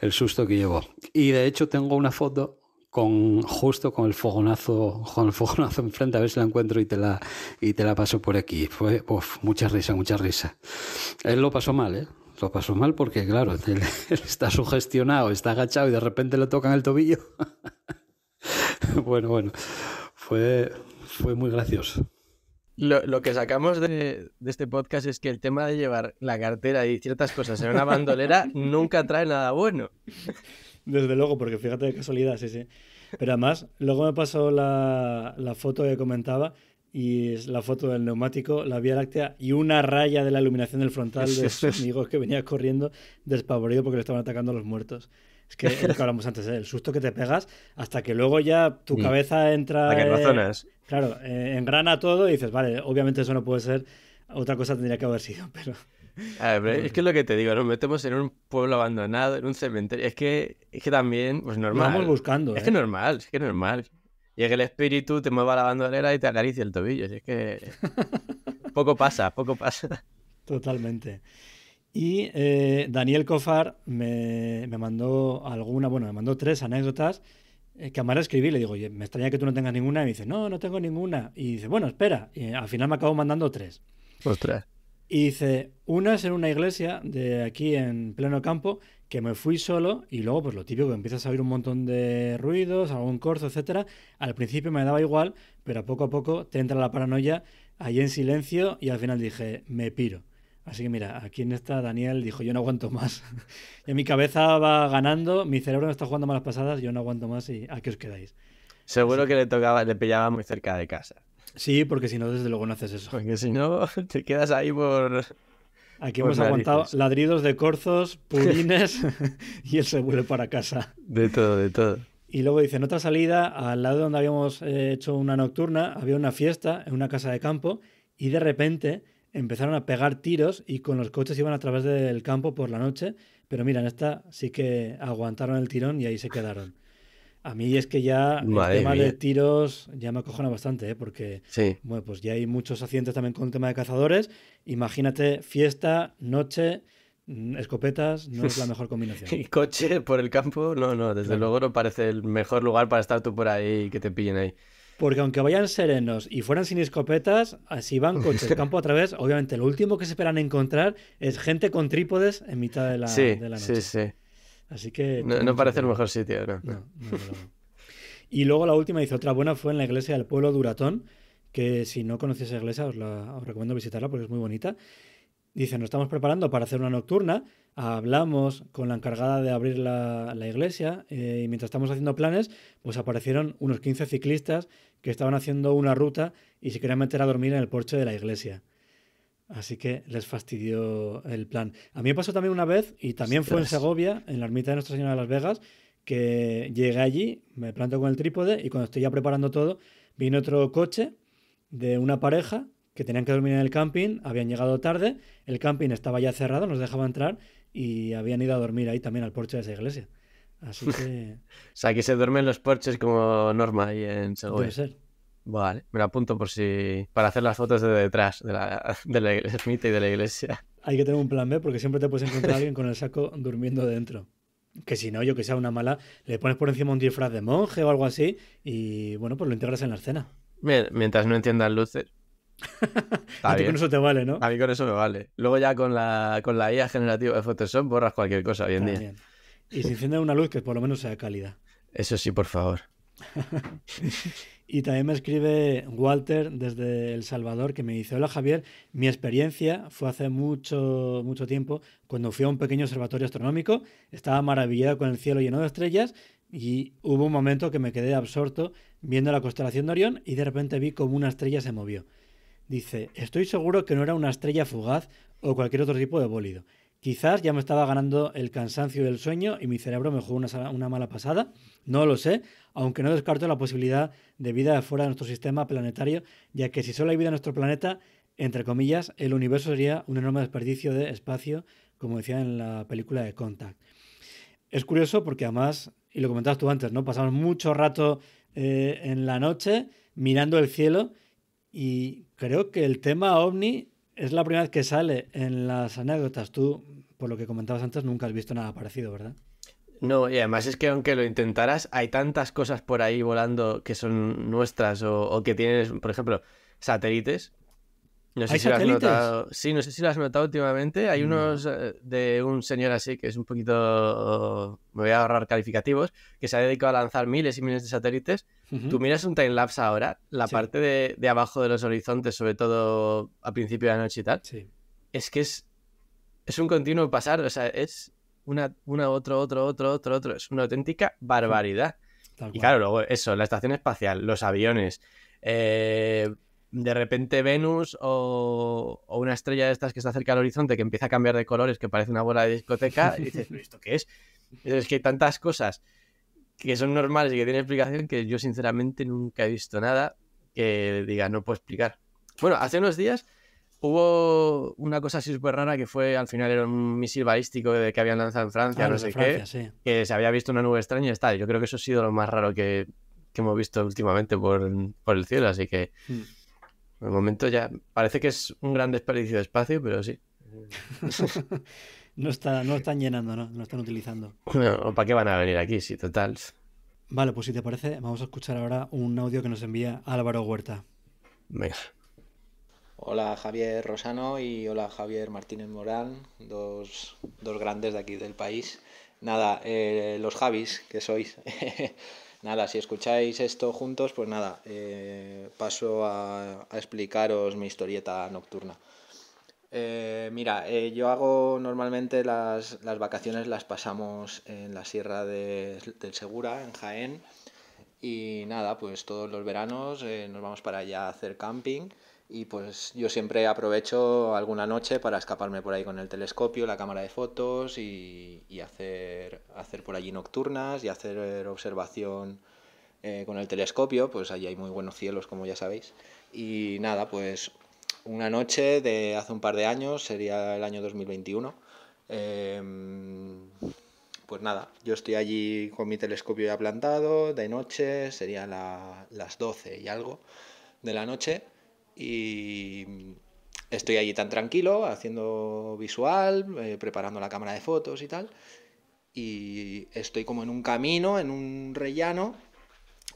el susto que llevó. Y de hecho tengo una foto con justo con el fogonazo, con el fogonazo enfrente, a ver si la encuentro y te la, y te la paso por aquí. Fue uf, mucha risa, mucha risa. Él lo pasó mal, ¿eh? pasó mal porque, claro, [laughs] él, está sugestionado, está agachado y de repente le tocan el tobillo. [laughs] bueno, bueno, fue, fue muy gracioso. Lo, que sacamos de, este podcast es que el tema de llevar la cartera y ciertas cosas en una bandolera [laughs] nunca trae nada bueno. Desde luego, porque fíjate de casualidad, sí, sí. Pero además, luego me pasó la, la foto que comentaba y es la foto del neumático, la Vía Láctea y una raya de la iluminación del frontal de sus amigos que venía corriendo despavorido porque le estaban atacando a los muertos. Es que lo que hablamos antes, ¿eh? el susto que te pegas hasta que luego ya tu mm. cabeza entra. ¿A qué eh, claro, eh, engrana todo y dices, vale, obviamente eso no puede ser, otra cosa tendría que haber sido, [laughs] pero. A ver, es que es lo que te digo, nos metemos en un pueblo abandonado, en un cementerio. Es que, que también, pues normal. vamos buscando. Es que normal, es que normal que el espíritu, te mueva la bandolera y te acaricia el tobillo. Y es que [laughs] poco pasa, poco pasa. Totalmente. Y eh, Daniel Cofar me, mandó alguna, bueno, me mandó tres anécdotas eh, que a Mara escribí. Le digo, me extraña que tú no tengas ninguna. Y dice, no, no tengo ninguna. Y dice, bueno, espera. Y al final me acabo mandando tres. tres. Y dice, una es en una iglesia de aquí en pleno campo que me fui solo y luego, pues lo típico, que empiezas a oír un montón de ruidos, algún corzo, etcétera. Al principio me daba igual, pero poco a poco te entra la paranoia ahí en silencio y al final dije, me piro. Así que mira, aquí en esta Daniel dijo, yo no aguanto más. [laughs] y mi cabeza va ganando, mi cerebro me está jugando malas pasadas, yo no aguanto más y aquí os quedáis. Seguro que le tocaba, le pillaba muy cerca de casa. Sí, porque si no, desde luego no haces eso. Porque si no, [laughs] te quedas ahí por, Aquí pues hemos aguantado ladridos de corzos, pulines [laughs] y él se vuelve para casa. De todo, de todo. Y luego dice, en otra salida, al lado donde habíamos eh, hecho una nocturna, había una fiesta en una casa de campo y de repente empezaron a pegar tiros y con los coches iban a través del campo por la noche. Pero mira, en esta sí que aguantaron el tirón y ahí se quedaron. A mí es que ya el tema de tiros ya me acojona bastante, ¿eh? porque pues ya hay muchos accidentes también con el tema de cazadores. Imagínate fiesta, noche, mm, escopetas, no es la mejor combinación. [laughs] y coche por el campo, no, no, desde luego no parece el mejor lugar para estar tú por ahí y que te pillen ahí. Porque aunque vayan serenos y fueran sin escopetas, si van coches [laughs] campo a través, obviamente lo último que se esperan encontrar es gente con trípodes en mitad de la, sí, de la noche. Sí, sí. Así que... No, parece el mejor sitio, ¿no? y luego la última, dice otra buena, fue en la iglesia del pueblo Duratón, que si no conocéis esa iglesia os, la, recomiendo visitarla porque es muy bonita. Dice, nos estamos preparando para hacer una nocturna, hablamos con la encargada de abrir la, iglesia eh, y mientras estamos haciendo planes, pues aparecieron unos 15 ciclistas que estaban haciendo una ruta y se querían meter a dormir en el porche de la iglesia. Así que les fastidió el plan. A mí me pasó también una vez, y también fue en Segovia, en la ermita de Nuestra Señora de Las Vegas, que llegué allí, me planto con el trípode y cuando estoy ya preparando todo, vino otro coche de una pareja que tenían que dormir en el camping, habían llegado tarde, el camping estaba ya cerrado, nos dejaba entrar y habían ido a dormir ahí también al porche de esa iglesia. Así [laughs] que... o sea, que se duermen los porches como norma ahí en Segovia. Vale, me lo apunto por si. para hacer las fotos de detrás de la, de y de la iglesia. Hay que tener un plan B porque siempre te puedes encontrar a alguien [laughs] con el saco durmiendo dentro. Que si no, yo que sea una mala, le pones por encima un disfraz de monje o algo así y bueno, pues lo integras en la escena. mientras no entiendan luces. [laughs] a ti con eso te vale, ¿no? A mí con eso me vale. Luego ya con la, con la IA generativa de Photoshop borras cualquier cosa hoy en día. Y si enciende una luz que por lo menos sea cálida. Eso sí, por favor. [laughs] Y también me escribe Walter desde El Salvador que me dice, hola Javier, mi experiencia fue hace mucho, mucho tiempo cuando fui a un pequeño observatorio astronómico, estaba maravillado con el cielo lleno de estrellas y hubo un momento que me quedé absorto viendo la constelación de Orión y de repente vi como una estrella se movió. Dice, estoy seguro que no era una estrella fugaz o cualquier otro tipo de bólido. Quizás ya me estaba ganando el cansancio del sueño y mi cerebro me jugó una, mala pasada. No lo sé, aunque no descarto la posibilidad de vida fuera de nuestro sistema planetario, ya que si solo hay vida en nuestro planeta, entre comillas, el universo sería un enorme desperdicio de espacio, como decía en la película de Contact. Es curioso porque además, y lo comentabas tú antes, ¿no? Pasamos mucho rato eh, en la noche mirando el cielo y creo que el tema ovni es la primera vez que sale en las anécdotas. Tú, por lo que comentabas antes, nunca has visto nada parecido, ¿verdad? No, y además es que aunque lo intentaras, hay tantas cosas por ahí volando que son nuestras o, que tienen, por ejemplo, satélites. No sé si lo has notado. Sí, no sé si lo has notado últimamente. Hay unos eh, de un señor así que es un poquito. Me voy a ahorrar calificativos. Que se ha dedicado a lanzar miles y miles de satélites Tú miras un timelapse ahora, la parte de, abajo de los horizontes, sobre todo a principio de la noche y tal, es que es, es un continuo pasar, o sea, es una, una, otro, otro, otro, otro, otro, es una auténtica barbaridad. Y claro, luego eso, la estación espacial, los aviones, eh, de repente Venus o, o, una estrella de estas que está cerca del horizonte que empieza a cambiar de colores, que parece una bola de discoteca, y dices, ¿esto qué es? Es que hay tantas cosas que son normales y que tienen explicación que yo sinceramente nunca he visto nada que diga no puedo explicar. Bueno, hace unos días hubo una cosa así súper rara que fue al final era un misil balístico de que habían lanzado en Francia, ah, no sé qué, que se había visto una nube extraña y está. Yo creo que eso ha sido lo más raro que, que hemos visto últimamente por, por, el cielo, así que mm. el momento ya parece que es un gran desperdicio de espacio, pero sí. [laughs] No, están llenando, ¿no? están utilizando. ¿Para qué van a venir aquí? si total. Vale, pues si te parece, vamos a escuchar ahora un audio que nos envía Álvaro Huerta. Venga. Hola Javier Rosano y hola Javier Martínez Morán, dos, grandes de aquí del país. Nada, eh, los Javis que sois. [laughs] nada, si escucháis esto juntos, pues nada, eh, paso a explicaros mi historieta nocturna. Eh, mira, eh, yo hago normalmente las, vacaciones, las pasamos en la sierra de, del Segura, en Jaén. Y nada, pues todos los veranos eh, nos vamos para allá a hacer camping. Y pues yo siempre aprovecho alguna noche para escaparme por ahí con el telescopio, la cámara de fotos y, hacer, hacer por allí nocturnas y hacer observación con el telescopio, pues allí hay muy buenos cielos, como ya sabéis. Y nada, pues una noche de hace un par de años, sería el año 2021. Em, pues nada, yo estoy allí con mi telescopio ya plantado, de noche, sería las 12 y algo de la noche, y estoy allí tan tranquilo, haciendo visual, eh, preparando la cámara de fotos y tal, y estoy como en un camino, en un rellano,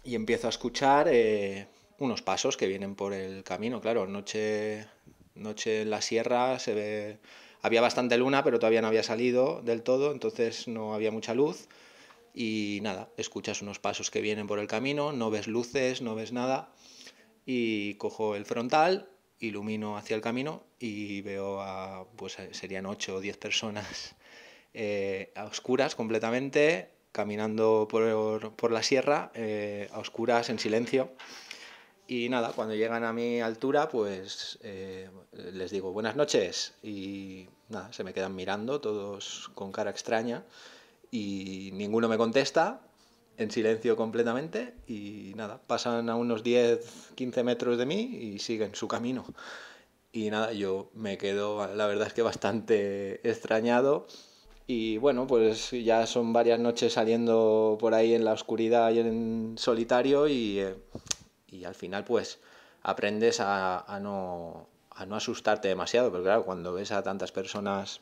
y empiezo a escuchar... Eh, unos pasos que vienen por el camino, claro, noche, noche en la sierra se ve, había bastante luna, pero todavía no había salido del todo, entonces no había mucha luz y nada, escuchas unos pasos que vienen por el camino, no ves luces, no ves nada y cojo el frontal, ilumino hacia el camino y veo a, pues eh, serían 8 o 10 personas [laughs] eh, a oscuras completamente, caminando por, la sierra, eh, a oscuras, en silencio. Y nada, cuando llegan a mi altura, pues eh, les digo buenas noches y nada, se me quedan mirando todos con cara extraña y ninguno me contesta, en silencio completamente y nada, pasan a unos 10, 15 metros de mí y siguen su camino. Y nada, yo me quedo, la verdad es que bastante extrañado. Y bueno, pues ya son varias noches saliendo por ahí en la oscuridad y en solitario y eh, y al final pues aprendes a, no, a no asustarte demasiado, porque claro, cuando ves a tantas personas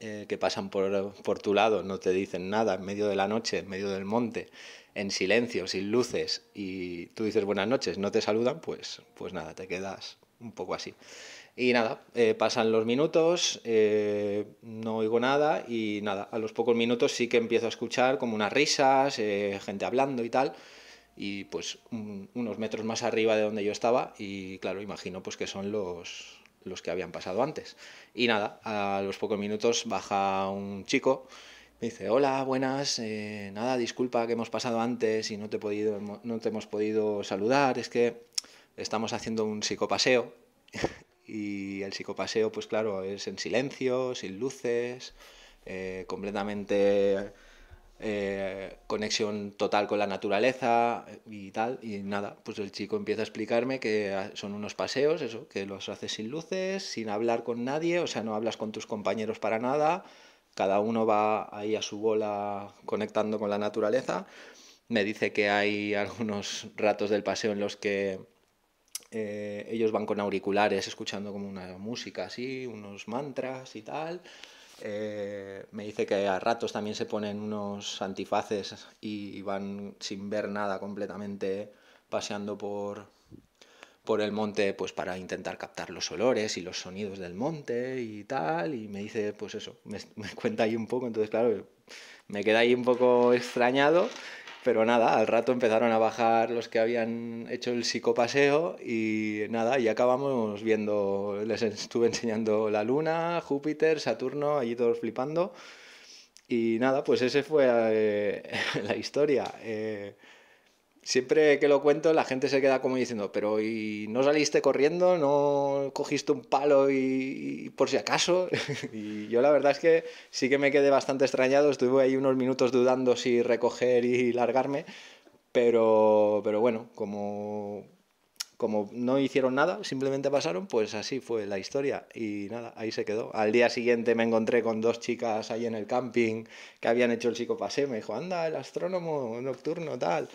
eh, que pasan por, tu lado, no te dicen nada, en medio de la noche, en medio del monte, en silencio, sin luces, y tú dices buenas noches, no te saludan, pues, pues nada, te quedas un poco así. Y nada, eh, pasan los minutos, eh, no oigo nada y nada, a los pocos minutos sí que empiezo a escuchar como unas risas, gente hablando y tal y pues unos metros más arriba de donde yo estaba y claro, imagino pues que son los, los que habían pasado antes. Y nada, a los pocos minutos baja un chico, me dice, hola, buenas, eh, nada, disculpa que hemos pasado antes y no te, podido, no te hemos podido saludar, es que estamos haciendo un psicopaseo [laughs] y el psicopaseo, pues claro, es en silencio, sin luces, eh, completamente eh, conexión total con la naturaleza eh, y tal. Y nada, pues el chico empieza a explicarme que ah, son unos paseos, eso, que los haces sin luces, sin hablar con nadie, o sea, no hablas con tus compañeros para nada, cada uno va ahí a su bola conectando con la naturaleza. Me dice que hay [laughs] algunos ratos del paseo en los que eh, ellos van con auriculares escuchando como una música así, unos mantras y tal. Eh, me dice que a ratos también se ponen unos antifaces y van sin ver nada completamente paseando por, el monte pues para intentar captar los olores y los sonidos del monte y tal y me dice pues eso, me [laughs] cuenta ahí un poco, entonces claro, me queda ahí un poco extrañado pero nada, al rato empezaron a bajar los que habían hecho el psicopaseo y nada, y acabamos viendo, les estuve enseñando la Luna, Júpiter, Saturno, allí todos flipando. Y nada, pues ese fue eh, [laughs] la historia. Eh, siempre que lo cuento la gente se queda como diciendo, pero ¿y no saliste corriendo? ¿No cogiste un palo y, por si acaso? [laughs] y yo la verdad es que sí que me quedé bastante extrañado, estuve ahí unos minutos dudando si recoger y largarme, pero, pero bueno, como, como no hicieron nada, simplemente pasaron, pues así fue la historia y nada, ahí se quedó. Al día siguiente me encontré con dos chicas ahí en el camping que habían hecho el psicopaseo, me dijo, anda, el astrónomo nocturno, tal.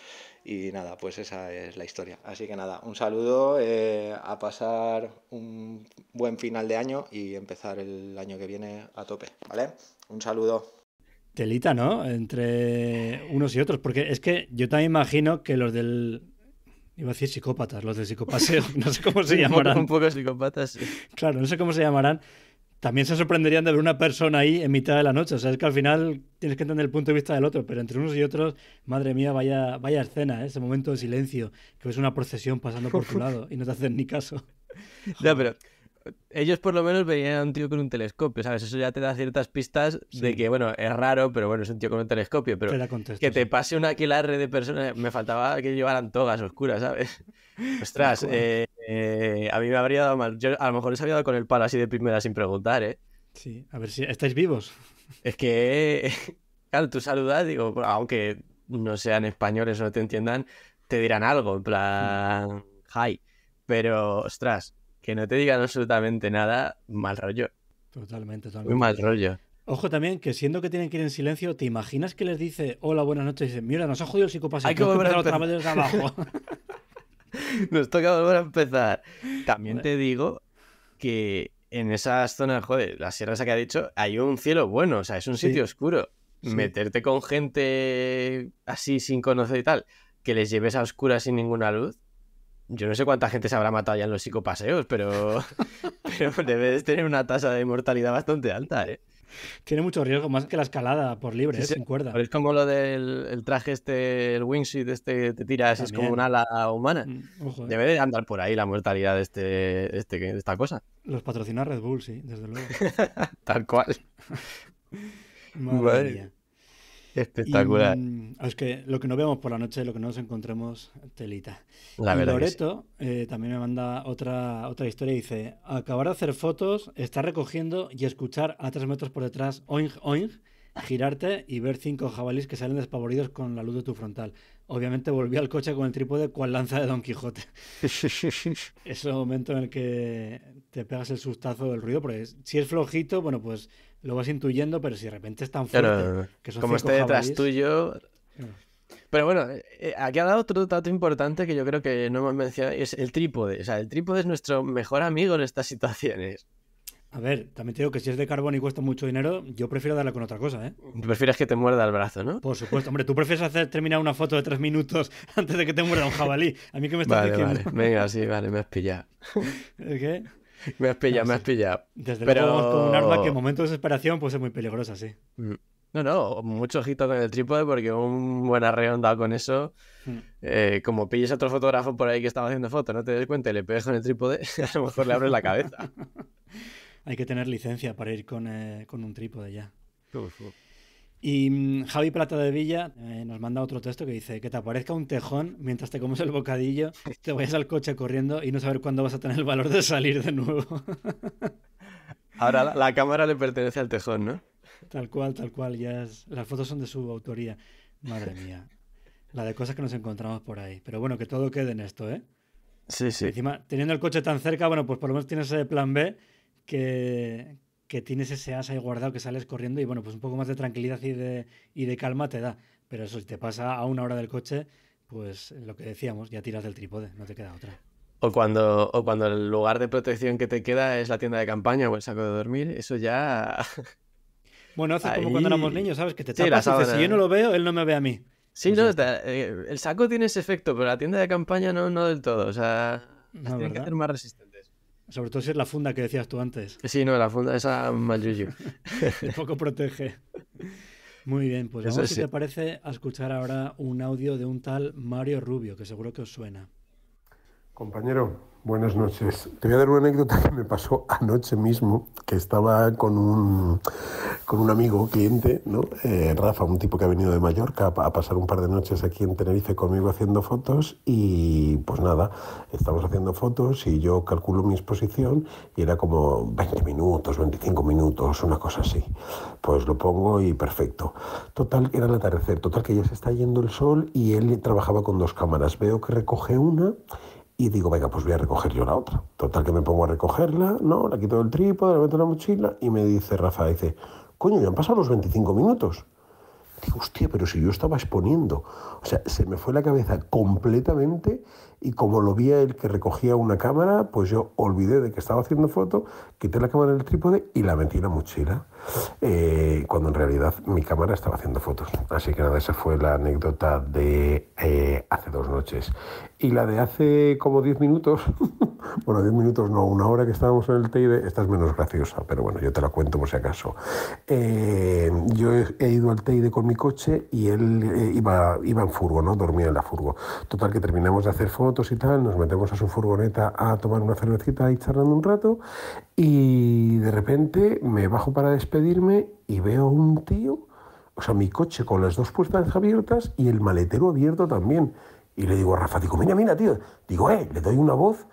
Y nada, pues esa es la historia. Así que nada, un saludo, eh, a pasar un buen final de año y empezar el año que viene a tope, ¿vale? Un saludo. Telita, ¿no? Entre unos y otros, porque es que yo también imagino que los del... Iba a decir psicópatas, los del psicopaseo, [laughs] no sé cómo se llamarán. un poco, psicópatas. Claro, no sé cómo se llamarán, también se sorprenderían de ver una persona ahí en mitad de la noche. O sea, es que al final tienes que entender el punto de vista del otro, pero entre unos y otros, madre mía, vaya, vaya escena, ¿eh? ese momento de silencio, que ves una procesión pasando por tu [laughs] lado y no te hacen ni caso. no, [laughs] pero ellos por lo menos veían a un tío con un telescopio, ¿sabes? Eso ya te da ciertas pistas de que, bueno, es raro, pero bueno, es un tío con un telescopio, pero que te pase una aquelarre de personas, me faltaba que llevaran togas oscuras, ¿sabes? [laughs] Ostras, eh, a mí me habría dado mal. Yo a lo mejor les habría dado con el palo así de primera sin preguntar, ¿eh? Sí, a ver si estáis vivos. [laughs] Es que, [laughs] claro, tú saludas, digo, aunque no sean españoles o no te entiendan, te dirán algo, en plan, hi. Pero, ostras, que no te digan absolutamente nada, mal rollo. Totalmente, totalmente. Muy mal rollo. Ojo también, que siendo que tienen que ir en silencio, ¿te imaginas que les dice hola, buenas noches? Y dicen, mira, nos ha jodido el psicopasado. Hay que volver a otra [laughs] [laughs] Nos toca volver a empezar. También te digo que en esas zonas, joder, la sierra esa que ha dicho, hay un cielo bueno, o sea, es un sitio oscuro. Meterte con gente así sin conocer y tal, que les lleves a oscuras sin ninguna luz. Yo no sé cuánta gente se habrá matado ya en los psicopaseos, pero, [laughs] pero debes tener una tasa de mortalidad bastante alta, ¿eh? tiene mucho riesgo, más que la escalada por libre, ¿eh? sin cuerda. Pero es como lo del traje este, el wingsuit este te tiras, es como una ala humana. Mm, ¿eh? Debe de andar por ahí la mortalidad de, este, este esta cosa. Los patrocina Red Bull, sí, desde luego. [laughs] Tal cual. [laughs] Espectacular. Mm, es que lo que no vemos por la noche, lo que no nos encontremos, telita. La Loreto eh, también me manda otra, otra historia. Dice: Acabar de hacer fotos, estar recogiendo y escuchar a tres metros por detrás, oing, oing, girarte y ver cinco jabalíes que salen despavoridos con la luz de tu frontal obviamente volví al coche con el trípode cual lanza de Don Quijote. [laughs] es el momento en el que te pegas el sustazo del ruido, porque si es flojito, bueno, pues lo vas intuyendo, pero si de repente es tan fuerte que Como esté detrás tuyo. Pero bueno, eh, eh, aquí ha dado otro dato importante que yo creo que no hemos mencionado, es el trípode. O sea, el trípode es nuestro mejor amigo en estas situaciones. A ver, también te digo que si es de carbón y cuesta mucho dinero, yo prefiero darle con otra cosa, ¿eh? Prefieres que te muerda el brazo, ¿no? Por supuesto, hombre, tú prefieres hacer terminar una foto de tres minutos [laughs] antes de que te muerda un jabalí. A mí que me estás diciendo. Vale, venga, sí, vale, me has pillado. [laughs] ¿Qué? Me has pillado, ah, me has pillado. Desde Pero... con un arma que en momento de desesperación puede ser muy peligrosa, sí. Mm. No, no, mucho ojito con el trípode porque un buen arreón dado con eso. Mm. Eh, como pilles a otro fotógrafo por ahí que estaba haciendo fotos, no te des cuenta y le pegas con el trípode, [laughs] a lo mejor le abres la cabeza. Hay que tener licencia para ir con, eh, con un trípode ya. Y mm, Javi Plata de Villa eh, nos manda otro texto que dice que te aparezca un tejón mientras te comes el bocadillo, te vayas al coche corriendo y no saber cuándo vas a tener el valor de salir de nuevo. [laughs] Ahora la, cámara le pertenece al tejón, ¿no? Tal cual, tal cual, ya las fotos son de su autoría. Madre [laughs] mía, la de cosas que nos encontramos por ahí. Pero bueno, que todo quede en esto, ¿eh? Sí, sí. Encima, teniendo el coche tan cerca, bueno, pues por lo menos tienes ese eh, plan B que, tienes ese asa ahí guardado que sales corriendo y bueno, pues un poco más de tranquilidad y de, y de calma te da. Pero eso, si te pasa a una hora del coche, pues lo que decíamos, ya tiras del trípode, no te queda otra. O cuando, o cuando el lugar de protección que te queda es la tienda de campaña o el saco de dormir, eso ya... [laughs] Bueno, hace como cuando éramos niños, ¿sabes? Que te tapas si yo no lo veo, él no me ve a mí. Sí, pues eh, el saco tiene ese efecto, pero la tienda de campaña no, no del todo. O sea, tiene que tener más resistencia sobre todo si es la funda que decías tú antes. Sí, no, la funda esa mal yuyu. [laughs] poco protege. Muy bien, pues vamos, si te parece, a escuchar ahora un audio de un tal Mario Rubio, que seguro que os suena. Compañero, Buenas noches. Te voy a dar una anécdota que me pasó anoche mismo, que estaba con un, con un amigo, cliente, ¿no? Eh, Rafa, un tipo que ha venido de Mallorca a, pasar un par de noches aquí en Tenerife conmigo haciendo fotos y pues nada, estamos haciendo fotos y yo calculo mi exposición y era como 20 minutos, 25 minutos, una cosa así. Pues lo pongo y perfecto. Total, era el atardecer, total que ya se está yendo el sol y él trabajaba con dos cámaras. Veo que recoge una y digo, venga, pues voy a recoger yo la otra. Total que me pongo a recogerla, ¿no? La quito del trípode, la meto en la mochila y me dice Rafa, dice, coño, ya han pasado los 25 minutos. Digo, hostia, pero si yo estaba exponiendo. O sea, se me fue la cabeza completamente y como lo vi el que recogía una cámara, pues yo olvidé de que estaba haciendo foto, quité la cámara del trípode y la metí en la mochila. Eh, cuando en realidad mi cámara estaba haciendo fotos. Así que nada, esa fue la anécdota de eh, hace dos noches. Y la de hace como diez minutos, [laughs] bueno, diez minutos no, una hora que estábamos en el Teide, esta es menos graciosa, pero bueno, yo te la cuento por si acaso. Eh, yo he, ido al Teide con mi coche y él iba, iba en furgo, ¿no? Dormía en la furgo. Total, que terminamos de hacer fotos y tal, nos metemos a su furgoneta a tomar una cervecita y charlando un rato y de repente me bajo para despedirme y veo un tío, o sea, mi coche con las dos puertas abiertas y el maletero abierto también. Y le digo a Rafa, digo, mira, mira, tío. Digo, eh, le doy una voz.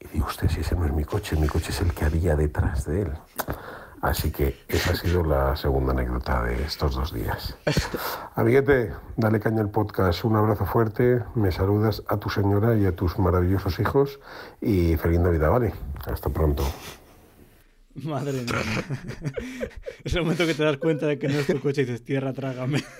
Y digo, usted, si ese no es mi coche, mi coche es el que había detrás de él. Así que esa ha sido la segunda anécdota de estos dos días. [laughs] Amiguete, dale caña al podcast. Un abrazo fuerte. Me saludas a tu señora y a tus maravillosos hijos. Y feliz Navidad, ¿vale? Hasta pronto. Madre mía. [laughs] es el momento que te das cuenta de que no es tu coche y dices, tierra, trágame. [laughs]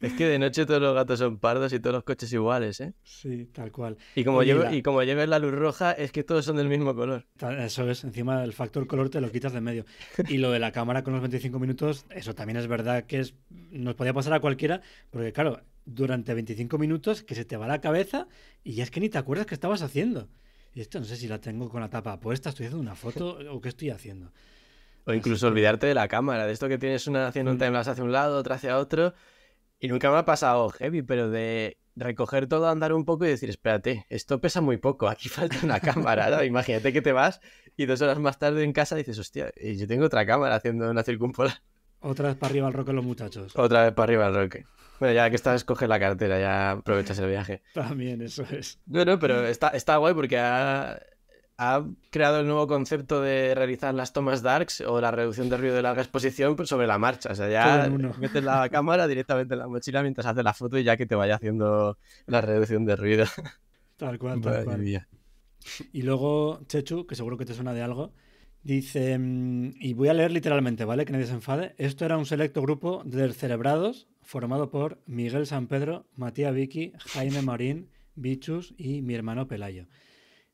Es que de noche todos los gatos son pardos y todos los coches iguales, ¿eh? Sí, tal cual. Y como, y como lleves la luz roja, es que todos son del mismo color. Eso es, encima el factor color te lo quitas de medio. Y lo de la cámara con los 25 minutos, eso también es verdad que es, nos podía pasar a cualquiera, porque claro, durante 25 minutos que se te va la cabeza y ya es que ni te acuerdas qué estabas haciendo. Y esto no sé si la tengo con la tapa puesta, estoy haciendo una foto o qué estoy haciendo. O incluso olvidarte de la cámara, de esto que tienes una haciendo un timelapse hacia un lado, otra hacia otro y nunca me ha pasado heavy, pero de recoger todo, andar un poco y decir, espérate, esto pesa muy poco, aquí [laughs] falta una cámara, Imagínate que te vas y dos horas más tarde en casa dices, hostia, yo tengo otra cámara haciendo una circumpola. Otra vez para arriba al roque los muchachos. Otra vez para arriba al roque. Bueno, ya que estás, coges la cartera, ya aprovechas el viaje. También, eso es. Bueno, pero está, está guay porque ha, ha creado el nuevo concepto de realizar las tomas darks o la reducción de ruido de larga exposición pues, sobre la marcha. O sea, ya [laughs] metes la cámara directamente en la mochila mientras haces la foto y ya que te vaya haciendo la reducción de ruido. [laughs] Tal cual, tal cual. Y luego Chechu, que seguro que te suena de algo, dice, mm, y voy a leer literalmente, ¿vale? Que nadie se enfade. Esto era un selecto grupo de cerebrados formado por Miguel San Pedro, Matías Vicky, Jaime Marín, Bichus y mi hermano Pelayo.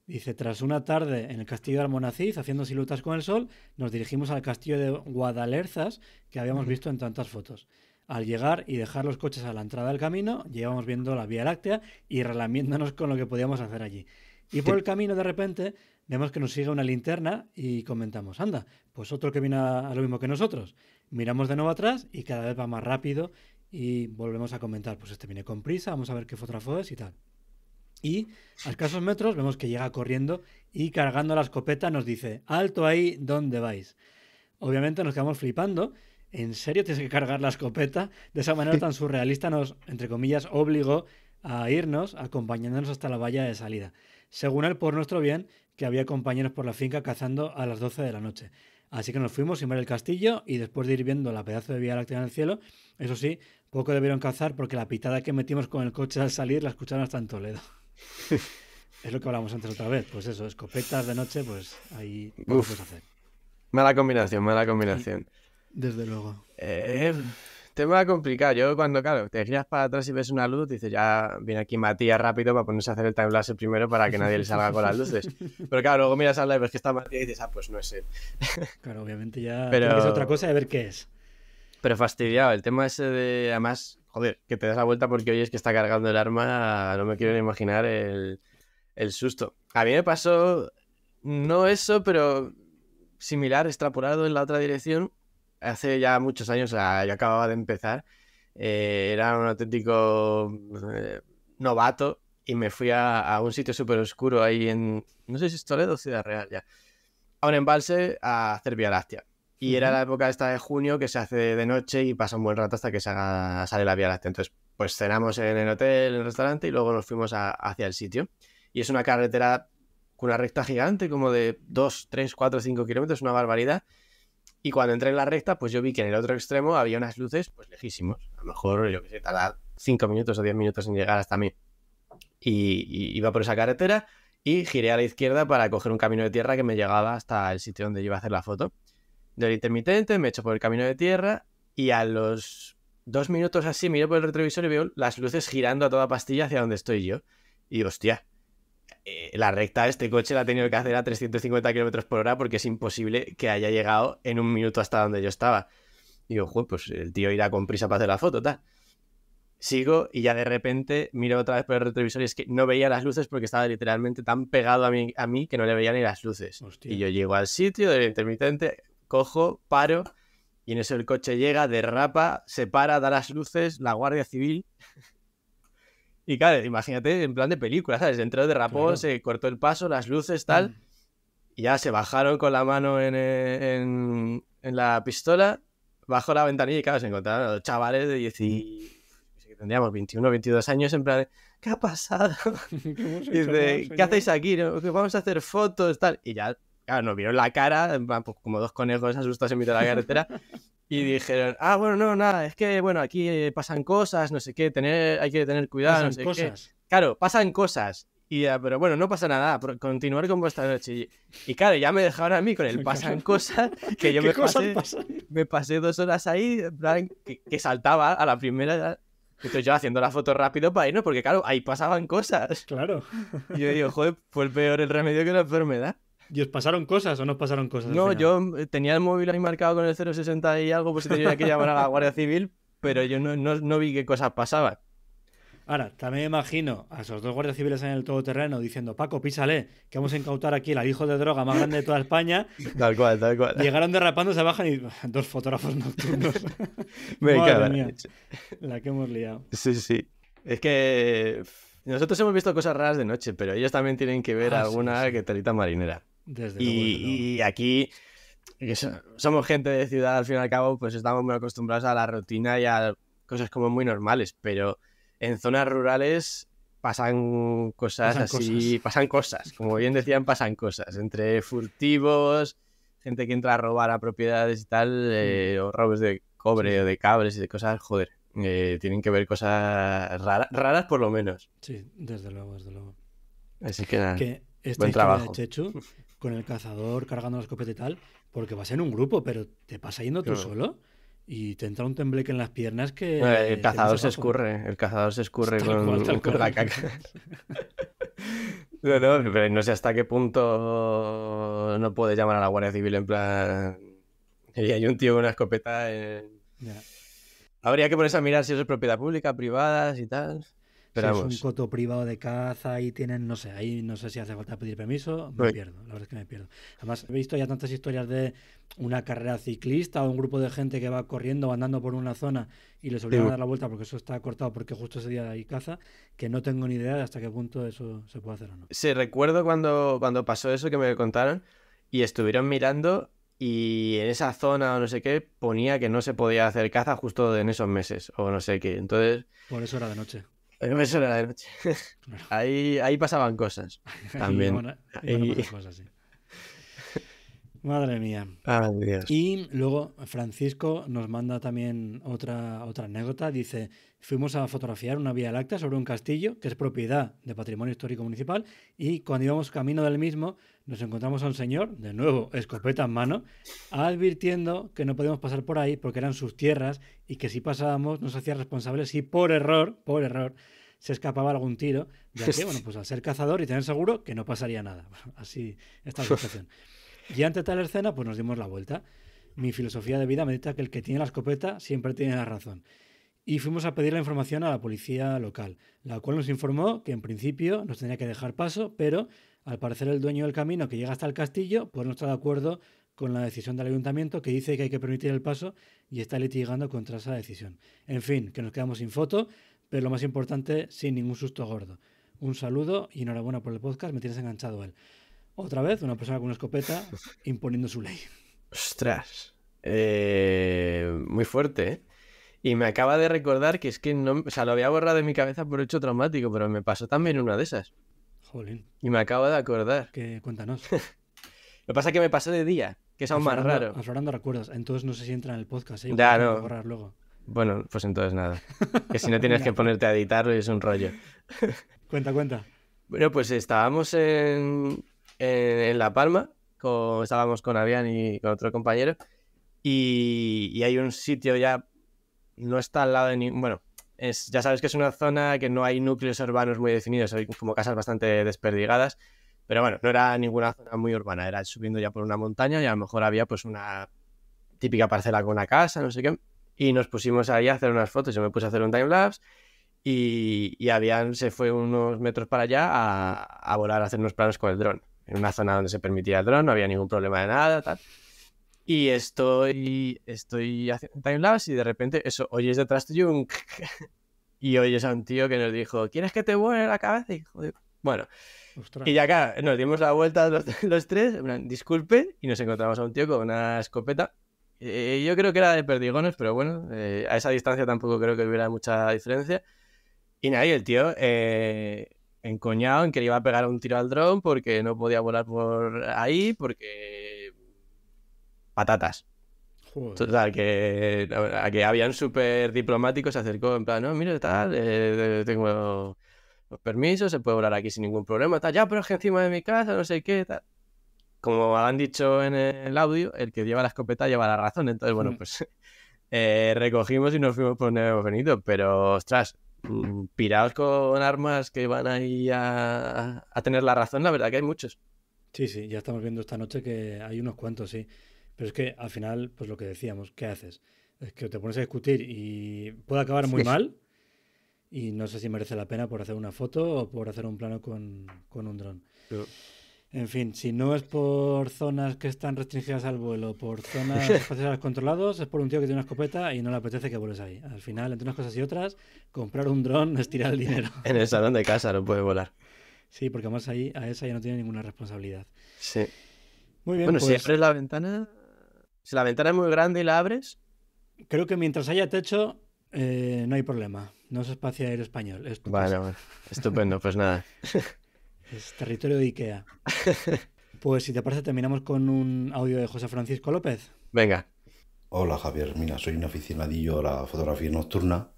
Dice, tras una tarde en el castillo de Almonacid, haciendo silutas con el sol, nos dirigimos al castillo de Guadalerzas, que habíamos visto en tantas fotos. Al llegar y dejar los coches a la entrada del camino, llevamos viendo la Vía Láctea y relamiéndonos con lo que podíamos hacer allí. Y por el camino, de repente, vemos que nos sigue una linterna y comentamos, anda, pues otro que viene a, lo mismo que nosotros. Miramos de nuevo atrás y cada vez va más rápido y volvemos a comentar, pues este viene con prisa, vamos a ver qué fotógrafo y tal. Y a escasos metros vemos que llega corriendo y cargando la escopeta nos dice, alto ahí, ¿dónde vais? Obviamente nos quedamos flipando. ¿En serio tienes que cargar la escopeta? De esa manera tan surrealista nos, entre comillas, obligó a irnos acompañándonos hasta la valla de salida. Según él, por nuestro bien, que había compañeros por la finca cazando a las 12 de la noche. Así que nos fuimos sin ver el castillo y después de ir viendo la pedazo de vía láctea en el cielo, eso sí, poco debieron cazar porque la pitada que metimos con el coche al salir la escucharon hasta en Toledo. [laughs] es lo que hablamos antes otra vez, pues eso, escopetas de noche, pues ahí puedes hacer. Mala combinación, mala combinación. Desde luego. Eh, tema complicado. Yo cuando, claro, te giras para atrás y ves una luz, dices, ya viene aquí Matías rápido para ponerse a hacer el timelapse primero para que nadie le salga con las luces. [laughs] Pero claro, luego miras al live, ves que está Matías y dices, ah, pues no es él. [laughs] Claro, obviamente ya Pero... es otra cosa de ver qué es. Pero fastidiado, el tema ese de, además, joder, que te das la vuelta porque oyes que está cargando el arma, no me quiero ni imaginar el, susto. A mí me pasó, no eso, pero similar, extrapolado en la otra dirección. Hace ya muchos años, o yo acababa de empezar, eh, era un auténtico eh, novato y me fui a, un sitio súper oscuro ahí en, no sé si es Toledo o Ciudad Real ya, a un embalse a hacer Vía Láctea. Y era la época esta de junio que se hace de noche y pasa un buen rato hasta que se haga, sale la Vía Láctea. Entonces, pues cenamos en el hotel, en el restaurante y luego nos fuimos hacia el sitio. Y es una carretera con una recta gigante, como de 2, 3, 4, 5 kilómetros, una barbaridad. Y cuando entré en la recta, pues yo vi que en el otro extremo había unas luces, pues lejísimos. A lo mejor, yo qué sé, tardaba 5 minutos o 10 minutos en llegar hasta mí. y, iba por esa carretera y giré a la izquierda para coger un camino de tierra que me llegaba hasta el sitio donde iba a hacer la foto del intermitente, me echo por el camino de tierra y a los dos minutos así miro por el retrovisor y veo las luces girando a toda pastilla hacia donde estoy yo. Y hostia, eh, la recta de este coche la ha tenido que hacer a 350 kilómetros por hora porque es imposible que haya llegado en un minuto hasta donde yo estaba. Y digo, pues el tío irá con prisa para hacer la foto, tal. Sigo y ya de repente miro otra vez por el retrovisor y es que no veía las luces porque estaba literalmente tan pegado a mí, a mí que no le veía ni las luces. Y yo llego al sitio del intermitente, cojo, paro, y en eso el coche llega, derrapa, se para, da las luces, la Guardia Civil. Y claro, imagínate en plan de película, ¿sabes? Entró, derrapó, se cortó el paso, las luces, tal. Mm. Y ya se bajaron con la mano en, eh, la pistola, bajo la ventanilla y claro, se encontraron los chavales de 10 y... Tendríamos 21, 22 años, en plan, ¿qué ha pasado? [laughs] [laughs] ¿Qué, hacéis aquí? Vamos a hacer fotos, tal. Y ya nos vieron la cara, pues, como dos conejos asustados en mitad de la carretera. [laughs] y dijeron, ah, bueno, no, nada, es que, bueno, aquí eh, pasan cosas, no sé qué, tener, hay que tener cuidado, no sé cosas. qué. Claro, pasan cosas. Y pero bueno, no pasa nada, continuar con vuestra noche. Y, claro, ya me dejaron a mí con el [laughs] pasan cosas, [laughs] que yo me pasé, me pasé dos horas ahí, que, saltaba a la primera. Entonces yo haciendo la foto rápido para irnos, porque claro, ahí pasaban cosas. Claro. Y yo digo, joder, fue pues el peor el remedio que la enfermedad. ¿Y os pasaron cosas o no os pasaron cosas? No, yo eh, tenía el móvil ahí marcado con el 060 y algo, pues tenía que llamar a la Guardia Civil, pero yo no, vi qué cosas pasaban. Ahora, también me imagino a esos dos guardias civiles en el todoterreno diciendo, Paco, písale, que vamos a incautar aquí la hijo de droga más grande de toda España. [laughs] Tal cual, tal cual. Llegaron derrapando, se bajan y [laughs] dos fotógrafos nocturnos. Me [laughs] Madre la que hemos liado. Sí, sí. Es que nosotros hemos visto cosas raras de noche, pero ellos también tienen que ver ah, alguna sí, que marinera y, aquí somos gente de ciudad, al fin y al cabo, pues estamos muy acostumbrados a la rutina y a cosas como muy normales, pero en zonas rurales pasan cosas así, pasan cosas, como bien decían, pasan cosas, entre furtivos, gente que entra a robar a propiedades y tal, eh, mm. o robos de cobre o de cables y de cosas, joder, eh, tienen que ver cosas raras, raras por lo menos. Sí, desde luego, desde luego. Así que nada, que este buen trabajo. Chechu [laughs] con el cazador cargando la escopeta y tal, porque vas en un grupo, pero te pasa yendo tú solo y te entra un tembleque en las piernas que... el cazador se escurre, el cazador se escurre con, la caca. [laughs] no, sé hasta qué punto no puede llamar a la Guardia Civil en plan... Y hay un tío con una escopeta Habría que ponerse a mirar si eso es propiedad pública, privada y tal es un coto privado de caza, y tienen, no sé, ahí no sé si hace falta pedir permiso, me pierdo, la verdad es que me pierdo. Además, he visto ya tantas historias de una carrera ciclista o un grupo de gente que va corriendo o andando por una zona y les obligan a dar la vuelta porque eso está cortado porque justo ese día hay caza, que no tengo ni idea de hasta qué punto eso se puede hacer o no. Sí, recuerdo cuando, cuando pasó eso que me contaron y estuvieron mirando y en esa zona o no sé qué ponía que no se podía hacer caza justo en esos meses o no sé qué. Entonces... Por eso era de noche me suena la noche. ahí, pasaban cosas. [laughs] También. cosas, sí. Madre mía. Y luego Francisco nos manda también otra, otra anécdota. Dice, fuimos a fotografiar una vía láctea sobre un castillo que es propiedad de Patrimonio Histórico Municipal y cuando íbamos camino del mismo nos encontramos a un señor, de nuevo, escopeta en mano, advirtiendo que no podíamos pasar por ahí porque eran sus tierras y que si pasábamos nos hacía responsables si por error, por error, se escapaba algún tiro, ya que, [laughs] bueno, pues al ser cazador y tener seguro que no pasaría nada. [laughs] Así está la situación. Y ante tal escena, pues nos dimos la vuelta. Mi filosofía de vida me dicta que el que tiene la escopeta siempre tiene la razón. Y fuimos a pedir la información a la policía local, la cual nos informó que en principio nos tenía que dejar paso, pero al parecer el dueño del camino que llega hasta el castillo pues no está de acuerdo con la decisión del ayuntamiento que dice que hay que permitir el paso y está litigando contra esa decisión. En fin, que nos quedamos sin foto, pero lo más importante, sin ningún susto gordo. Un saludo y enhorabuena por el podcast, me tienes enganchado él. Otra vez, una persona con una escopeta [laughs] imponiendo su ley. Ostras, eh, muy fuerte, ¿eh? Y me acaba de recordar que es que no, o sea, lo había borrado de mi cabeza por hecho traumático, pero me pasó también una de esas. Y me acabo de acordar. Que cuéntanos. [laughs] Lo que pasa es que me pasó de día, que es aún más raro. Aflorando recuerdos, entonces no sé si entra en el podcast, ¿eh? Ya, no. luego. Bueno, pues entonces nada. [laughs] Que si no tienes que ponerte a editarlo es un rollo. [laughs] cuenta, cuenta. Bueno, pues estábamos en, en, La Palma, estábamos con Avian y con otro compañero, y, y, hay un sitio ya, no está al lado de ningún, bueno, es, ya sabes que es una zona que no hay núcleos urbanos muy definidos, hay como casas bastante desperdigadas, pero bueno, no era ninguna zona muy urbana, era subiendo ya por una montaña y a lo mejor había pues una típica parcela con una casa, no sé qué, y nos pusimos ahí a hacer unas fotos, yo me puse a hacer un timelapse y, y habían, se fue unos metros para allá a, a volar a hacer unos planos con el dron, en una zona donde se permitía el dron, no había ningún problema de nada, tal y estoy, estoy haciendo timelapse y de repente eso, oyes detrás tuyo un... [laughs] y oyes a un tío que nos dijo, ¿quieres que te vuele la cabeza? Y, bueno, y ya acá nos dimos la vuelta los, [laughs] los tres, disculpe, y nos encontramos a un tío con una escopeta. Eh, yo creo que era de perdigones, pero bueno, eh, a esa distancia tampoco creo que hubiera mucha diferencia. Y nadie, el tío eh, encoñado en que iba a pegar un tiro al dron porque no podía volar por ahí, porque patatas. Joder. que, a que habían súper diplomáticos, se acercó en plan, no, mira, tal, eh, tengo los permisos, se puede volar aquí sin ningún problema, tal, ya, pero es que encima de mi casa, no sé qué, tal. Como han dicho en el audio, el que lleva la escopeta lleva la razón, entonces, bueno, hmm. pues [laughs] eh, recogimos y nos fuimos por donde hemos venido, pero, ostras, mm, pirados con armas que van ahí a, a tener la razón, la verdad que hay muchos. Sí, sí, ya estamos viendo esta noche que hay unos cuantos, sí. Pero es que al final, pues lo que decíamos, ¿qué haces? Es que te pones a discutir y puede acabar muy mal y no sé si merece la pena por hacer una foto o por hacer un plano con, un dron. En fin, si no es por zonas que están restringidas al vuelo, por zonas [laughs] espaciales controlados, es por un tío que tiene una escopeta y no le apetece que vueles ahí. Al final, entre unas cosas y otras, comprar un dron es tirar el dinero. [laughs] en el salón de casa no puede volar. Sí, porque además ahí a esa ya no tiene ninguna responsabilidad. Sí. Muy bien. Bueno, si pues abres la ventana, si la ventana es muy grande y la abres. Creo que mientras haya techo, eh, no hay problema. No es espacio aéreo español. bueno, estupendo, pues nada. [laughs] Es territorio de IKEA. [laughs] Pues si te parece, terminamos con un audio de José Francisco López. Venga. Hola Javier, mira, soy un aficionadillo a la fotografía nocturna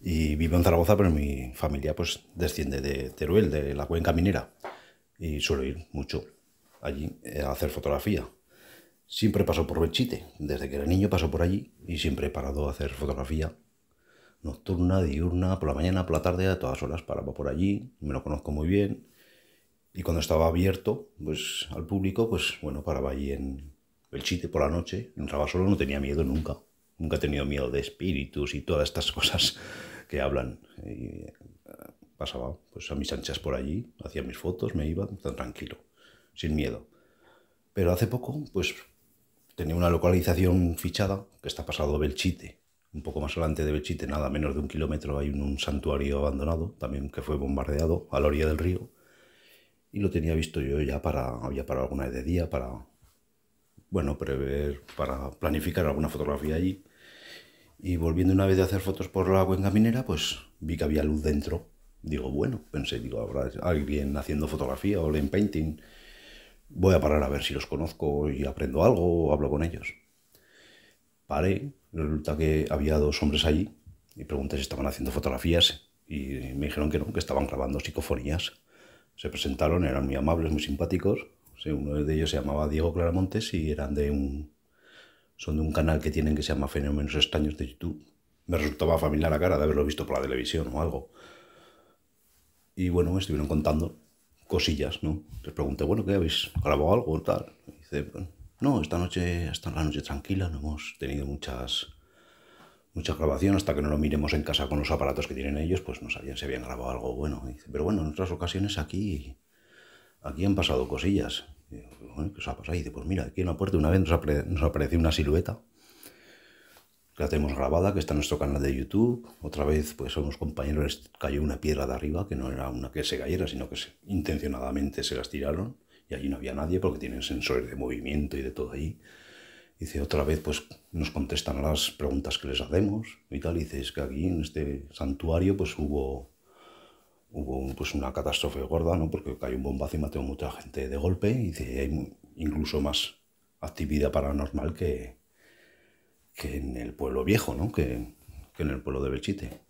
y vivo en Zaragoza, pero mi familia pues desciende de Teruel, de la cuenca minera, y suelo ir mucho allí a hacer fotografía. Siempre paso por Belchite, desde que era niño pasó por allí y siempre he parado a hacer fotografía nocturna, diurna, por la mañana, por la tarde, a todas horas paraba por allí, me lo conozco muy bien y cuando estaba abierto pues, al público, pues bueno, paraba allí en Belchite por la noche, entraba solo, no tenía miedo nunca, nunca he tenido miedo de espíritus y todas estas [laughs] cosas que hablan. Eh, pasaba pues a mis anchas por allí, hacía mis fotos, me iba tan tranquilo, sin miedo. Pero hace poco, pues tenía una localización fichada que está pasado Belchite. Un poco más adelante de Belchite, nada menos de un kilómetro, hay un, santuario abandonado, también que fue bombardeado a la orilla del río. Y lo tenía visto yo ya para, había para alguna de día, para, bueno, prever, para planificar alguna fotografía allí. Y volviendo una vez de hacer fotos por la cuenca minera, pues vi que había luz dentro. Digo, bueno, pensé, digo, habrá alguien haciendo fotografía o en painting voy a parar a ver si los conozco y aprendo algo o hablo con ellos. Paré, resulta que había dos hombres allí y pregunté si estaban haciendo fotografías y me dijeron que no, que estaban grabando psicofonías. Se presentaron, eran muy amables, muy simpáticos. Uno de ellos se llamaba Diego Claramontes y eran de un, son de un canal que tienen que se llama Fenómenos Extraños de YouTube. Me resultaba familiar la cara de haberlo visto por la televisión o algo. Y bueno, me estuvieron contando cosillas, ¿no? Les pregunté, bueno, ¿qué habéis grabado algo o tal? dice, no, esta noche, hasta la noche tranquila, no hemos tenido muchas, mucha grabación, hasta que no lo miremos en casa con los aparatos que tienen ellos, pues no sabían si habían grabado algo bueno. pero bueno, en otras ocasiones aquí, aquí han pasado cosillas. bueno, ¿Qué os ha pasado? Y dice, pues mira, aquí en la puerta una vez nos apareció una silueta la tenemos grabada, que está en nuestro canal de YouTube. Otra vez, pues somos compañeros les cayó una piedra de arriba, que no era una que se cayera, sino que intencionadamente se las tiraron. Y allí no había nadie porque tienen sensores de movimiento y de todo ahí. Dice, otra vez, pues nos contestan a las preguntas que les hacemos y tal. dice, es que aquí en este santuario, pues hubo, hubo pues, una catástrofe gorda, ¿no? Porque cayó un bombazo y mató mucha gente de golpe. Y dice, hay incluso más actividad paranormal que, que en el pueblo viejo, ¿no? Que, en el pueblo de Belchite.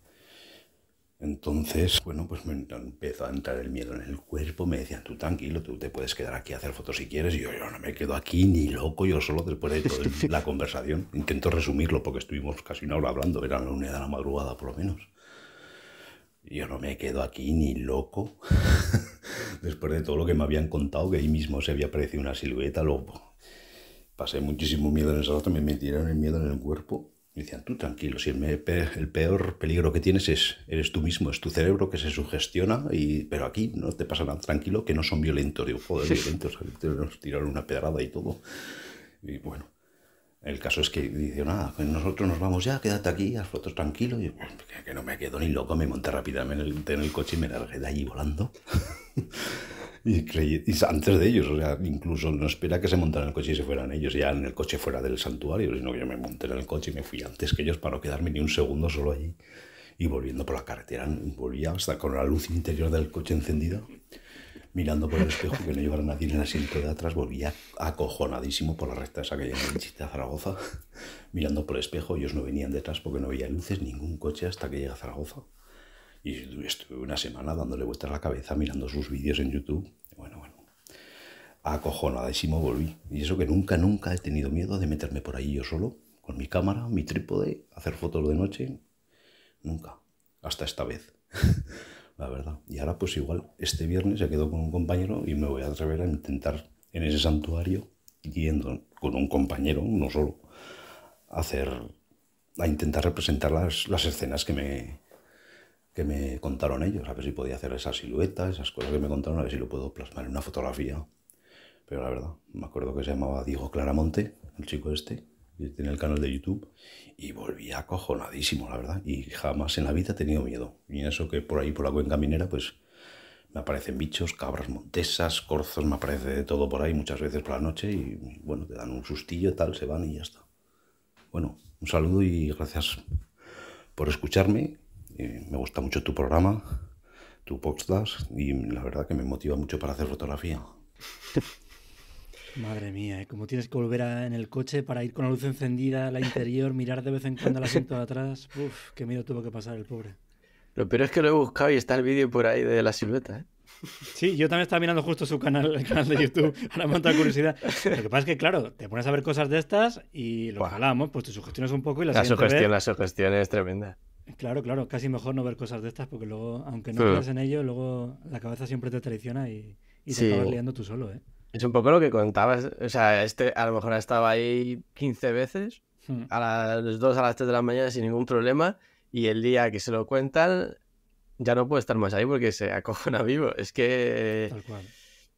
Entonces, bueno, pues me empezó a entrar el miedo en el cuerpo, me decían, tú tranquilo, tú te puedes quedar aquí a hacer fotos si quieres, y yo, yo no me quedo aquí ni loco, yo solo después de [laughs] la conversación, intento resumirlo porque estuvimos casi una hora hablando, era la una de la madrugada por lo menos. Yo no me quedo aquí ni loco, [laughs] después de todo lo que me habían contado, que ahí mismo se había aparecido una silueta, lobo pasé muchísimo miedo en esa también me tiraron el miedo en el cuerpo. me decían, tú tranquilo, si el, peor peligro que tienes es eres tú mismo, es tu cerebro que se sugestiona, y, pero aquí no te pasa nada, tranquilo, que no son violentos. Digo, joder, [laughs] violentos, nos tiraron una pedrada y todo. Y bueno, el caso es que dice, nada, pues nosotros nos vamos ya, quédate aquí, haz fotos tranquilo. Y que, no me quedo ni loco, me monté rápidamente en el, en el coche y me largué de allí volando. [laughs] y, antes de ellos, o sea, incluso no espera que se montaran el coche y se fueran ellos ya en el coche fuera del santuario, sino que yo me monté en el coche y me fui antes que ellos para no quedarme ni un segundo solo allí. Y volviendo por la carretera, volvía hasta con la luz interior del coche encendida, mirando por el espejo que no llevara nadie en el asiento de atrás, volvía acojonadísimo por la recta esa que hay en chiste Zaragoza, mirando por el espejo, ellos no venían detrás porque no veía luces, ningún coche hasta que llega a Zaragoza. Y estuve una semana dándole vueltas a la cabeza, mirando sus vídeos en YouTube. Bueno, bueno. Acojonadísimo volví. Y eso que nunca, nunca he tenido miedo de meterme por ahí yo solo, con mi cámara, mi trípode, hacer fotos de noche. Nunca. Hasta esta vez. [laughs] la verdad. Y ahora pues igual, este viernes se quedó con un compañero y me voy a atrever a intentar en ese santuario, yendo con un compañero, no solo, a hacer, a intentar representar las, las escenas que me, que me contaron ellos, a ver si podía hacer esas siluetas, esas cosas que me contaron, a ver si lo puedo plasmar en una fotografía. Pero la verdad, me acuerdo que se llamaba Diego Claramonte, el chico este, que tiene el canal de YouTube, y volví acojonadísimo, la verdad, y jamás en la vida he tenido miedo. Y eso que por ahí, por la cuenca minera, pues me aparecen bichos, cabras montesas, corzos, me aparece de todo por ahí muchas veces por la noche y bueno, te dan un sustillo, tal, se van y ya está. Bueno, un saludo y gracias por escucharme eh, me gusta mucho tu programa, tu podcast, y la verdad que me motiva mucho para hacer fotografía. [laughs] Madre mía, ¿eh? como tienes que volver a, en el coche para ir con la luz encendida a la [laughs] interior, mirar de vez en cuando el asiento de atrás. Uf, qué miedo tuvo que pasar el pobre. Lo peor es que lo he buscado y está el vídeo por ahí de la silueta. ¿eh? Sí, yo también estaba mirando justo su canal, el canal de YouTube. [laughs] Ahora me ha curiosidad. Lo que pasa es que, claro, te pones a ver cosas de estas y lo jalamos, pues te sugestiones un poco y la, la sugestión, La sugestión es tremenda. Claro, claro, casi mejor no ver cosas de estas porque luego, aunque no en ello, luego la cabeza siempre te traiciona y, te acabas liando tú solo, ¿eh? Es un poco lo que contabas, o sea, este a lo mejor ha estado ahí 15 veces, hmm. a las 2 a las 3 de la mañana sin ningún problema y el día que se lo cuentan ya no puede estar más ahí porque se acojona vivo, es que... Tal cual.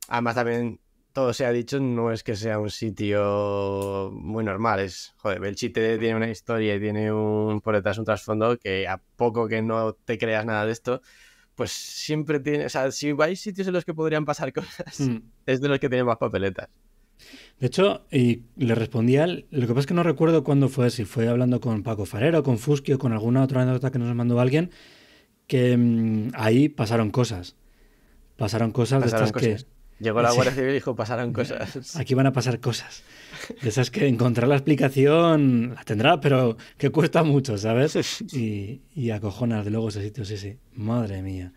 Además también todo ha dicho, no es que sea un sitio muy normal. Es, joder, Belchite tiene una historia y tiene un por detrás un trasfondo que a poco que no te creas nada de esto, pues siempre tiene. O sea, si hay sitios en los que podrían pasar [laughs] cosas, mm. es de los que tiene más papeletas. De hecho, y le respondía, lo que pasa es que no recuerdo cuándo fue, si fue hablando con Paco Farero, con o con alguna otra anécdota que nos mandó alguien, que mm, ahí pasaron cosas. Pasaron cosas de estas cosas. Llegó la Guardia Civil y dijo, pasaron cosas. [laughs] Aquí van a pasar cosas. De esas que encontrar la explicación la tendrá, pero que cuesta mucho, ¿sabes? [laughs] Y, y acojonas de luego ese sitio, sí, sí. Madre mía.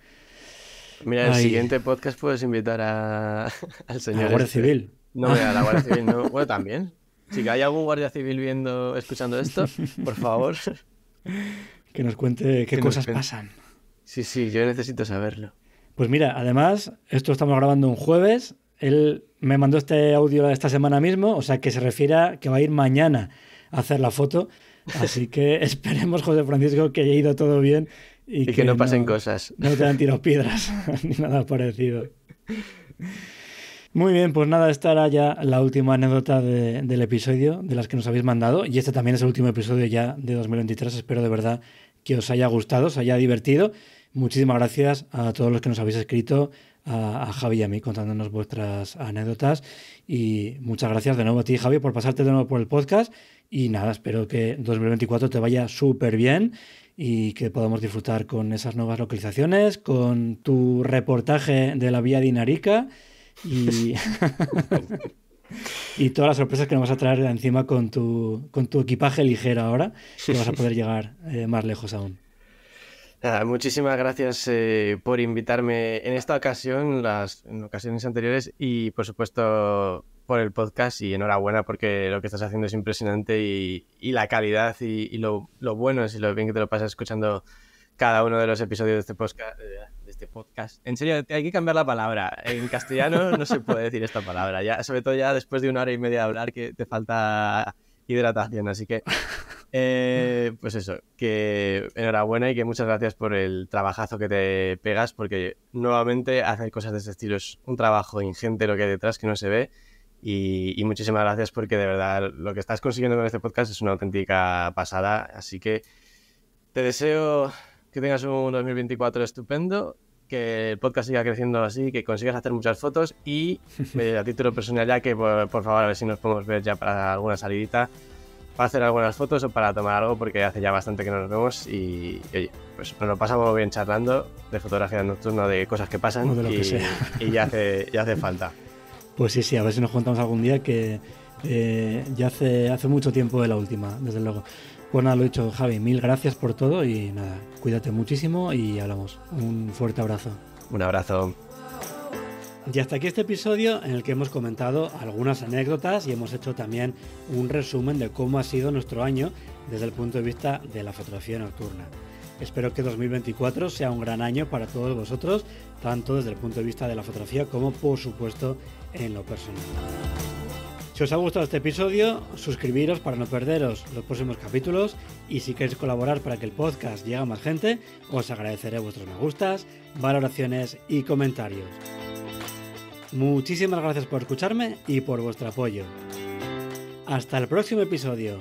Mira, en el siguiente podcast puedes invitar a, [laughs] al señor. A la Guardia este. Civil. No, a la Guardia Civil no. Bueno, también. Si hay algún guardia civil viendo, escuchando esto, por favor. Que nos cuente qué cosas pasan. Sí, sí, yo necesito saberlo. Pues mira, además, esto estamos grabando un jueves. Él me mandó este audio esta semana mismo, o sea que se refiere a que va a ir mañana a hacer la foto. Así que [laughs] esperemos, José Francisco, que haya ido todo bien y, que, no pasen cosas. No te han tirado piedras [laughs] ni nada parecido. Muy bien, pues nada, esta era ya la última anécdota del episodio, de las que nos habéis mandado. Y este también es el último episodio ya de 2023. Espero de verdad que os haya gustado, os haya divertido. Muchísimas gracias a todos los que nos habéis escrito, a, Javi y a mí contándonos vuestras anécdotas. Y muchas gracias de nuevo a ti, Javi, por pasarte de nuevo por el podcast. Y nada, espero que 2024 te vaya súper bien y que podamos disfrutar con esas nuevas localizaciones, con tu reportaje de la vía dinarica [laughs] y, todas las sorpresas que nos vas a traer encima con tu, con tu equipaje ligero ahora, que vas a poder llegar eh, más lejos aún muchísimas gracias eh, por invitarme en esta ocasión, las, en ocasiones anteriores y por supuesto por el podcast y enhorabuena porque lo que estás haciendo es impresionante y, la calidad y, lo, bueno es y lo bien que te lo pasas escuchando cada uno de los episodios de este podcast. Eh, de este podcast. En serio, hay que cambiar la palabra. En castellano no se puede decir esta palabra, ya, sobre todo ya después de una hora y media de hablar que te falta hidratación, así que eh, pues eso, que enhorabuena y que muchas gracias por el trabajazo que te pegas, porque nuevamente hacer cosas de este estilo es un trabajo ingente lo que hay detrás que no se ve. Y, muchísimas gracias porque de verdad lo que estás consiguiendo con este podcast es una auténtica pasada. Así que te deseo que tengas un 2024 estupendo, que el podcast siga creciendo así, que consigas hacer muchas fotos y [laughs] eh, a título personal ya que por, por favor a ver si nos podemos ver ya para alguna salidita para hacer algunas fotos o para tomar algo porque hace ya bastante que no nos vemos y, oye, pues nos lo pasamos bien charlando de fotografía nocturna, de cosas que pasan de lo y, que sea. y ya, hace, ya hace falta. Pues sí, sí, a ver si nos juntamos algún día que eh, ya hace, hace mucho tiempo de la última, desde luego. Pues nada, lo he dicho, Javi, mil gracias por todo y nada, cuídate muchísimo y hablamos. Un fuerte abrazo. Un abrazo. Y hasta aquí este episodio en el que hemos comentado algunas anécdotas y hemos hecho también un resumen de cómo ha sido nuestro año desde el punto de vista de la fotografía nocturna. Espero que 2024 sea un gran año para todos vosotros, tanto desde el punto de vista de la fotografía como por supuesto en lo personal. Si os ha gustado este episodio, suscribiros para no perderos los próximos capítulos y si queréis colaborar para que el podcast llegue a más gente, os agradeceré vuestros me gustas, valoraciones y comentarios. Muchísimas gracias por escucharme y por vuestro apoyo. Hasta el próximo episodio.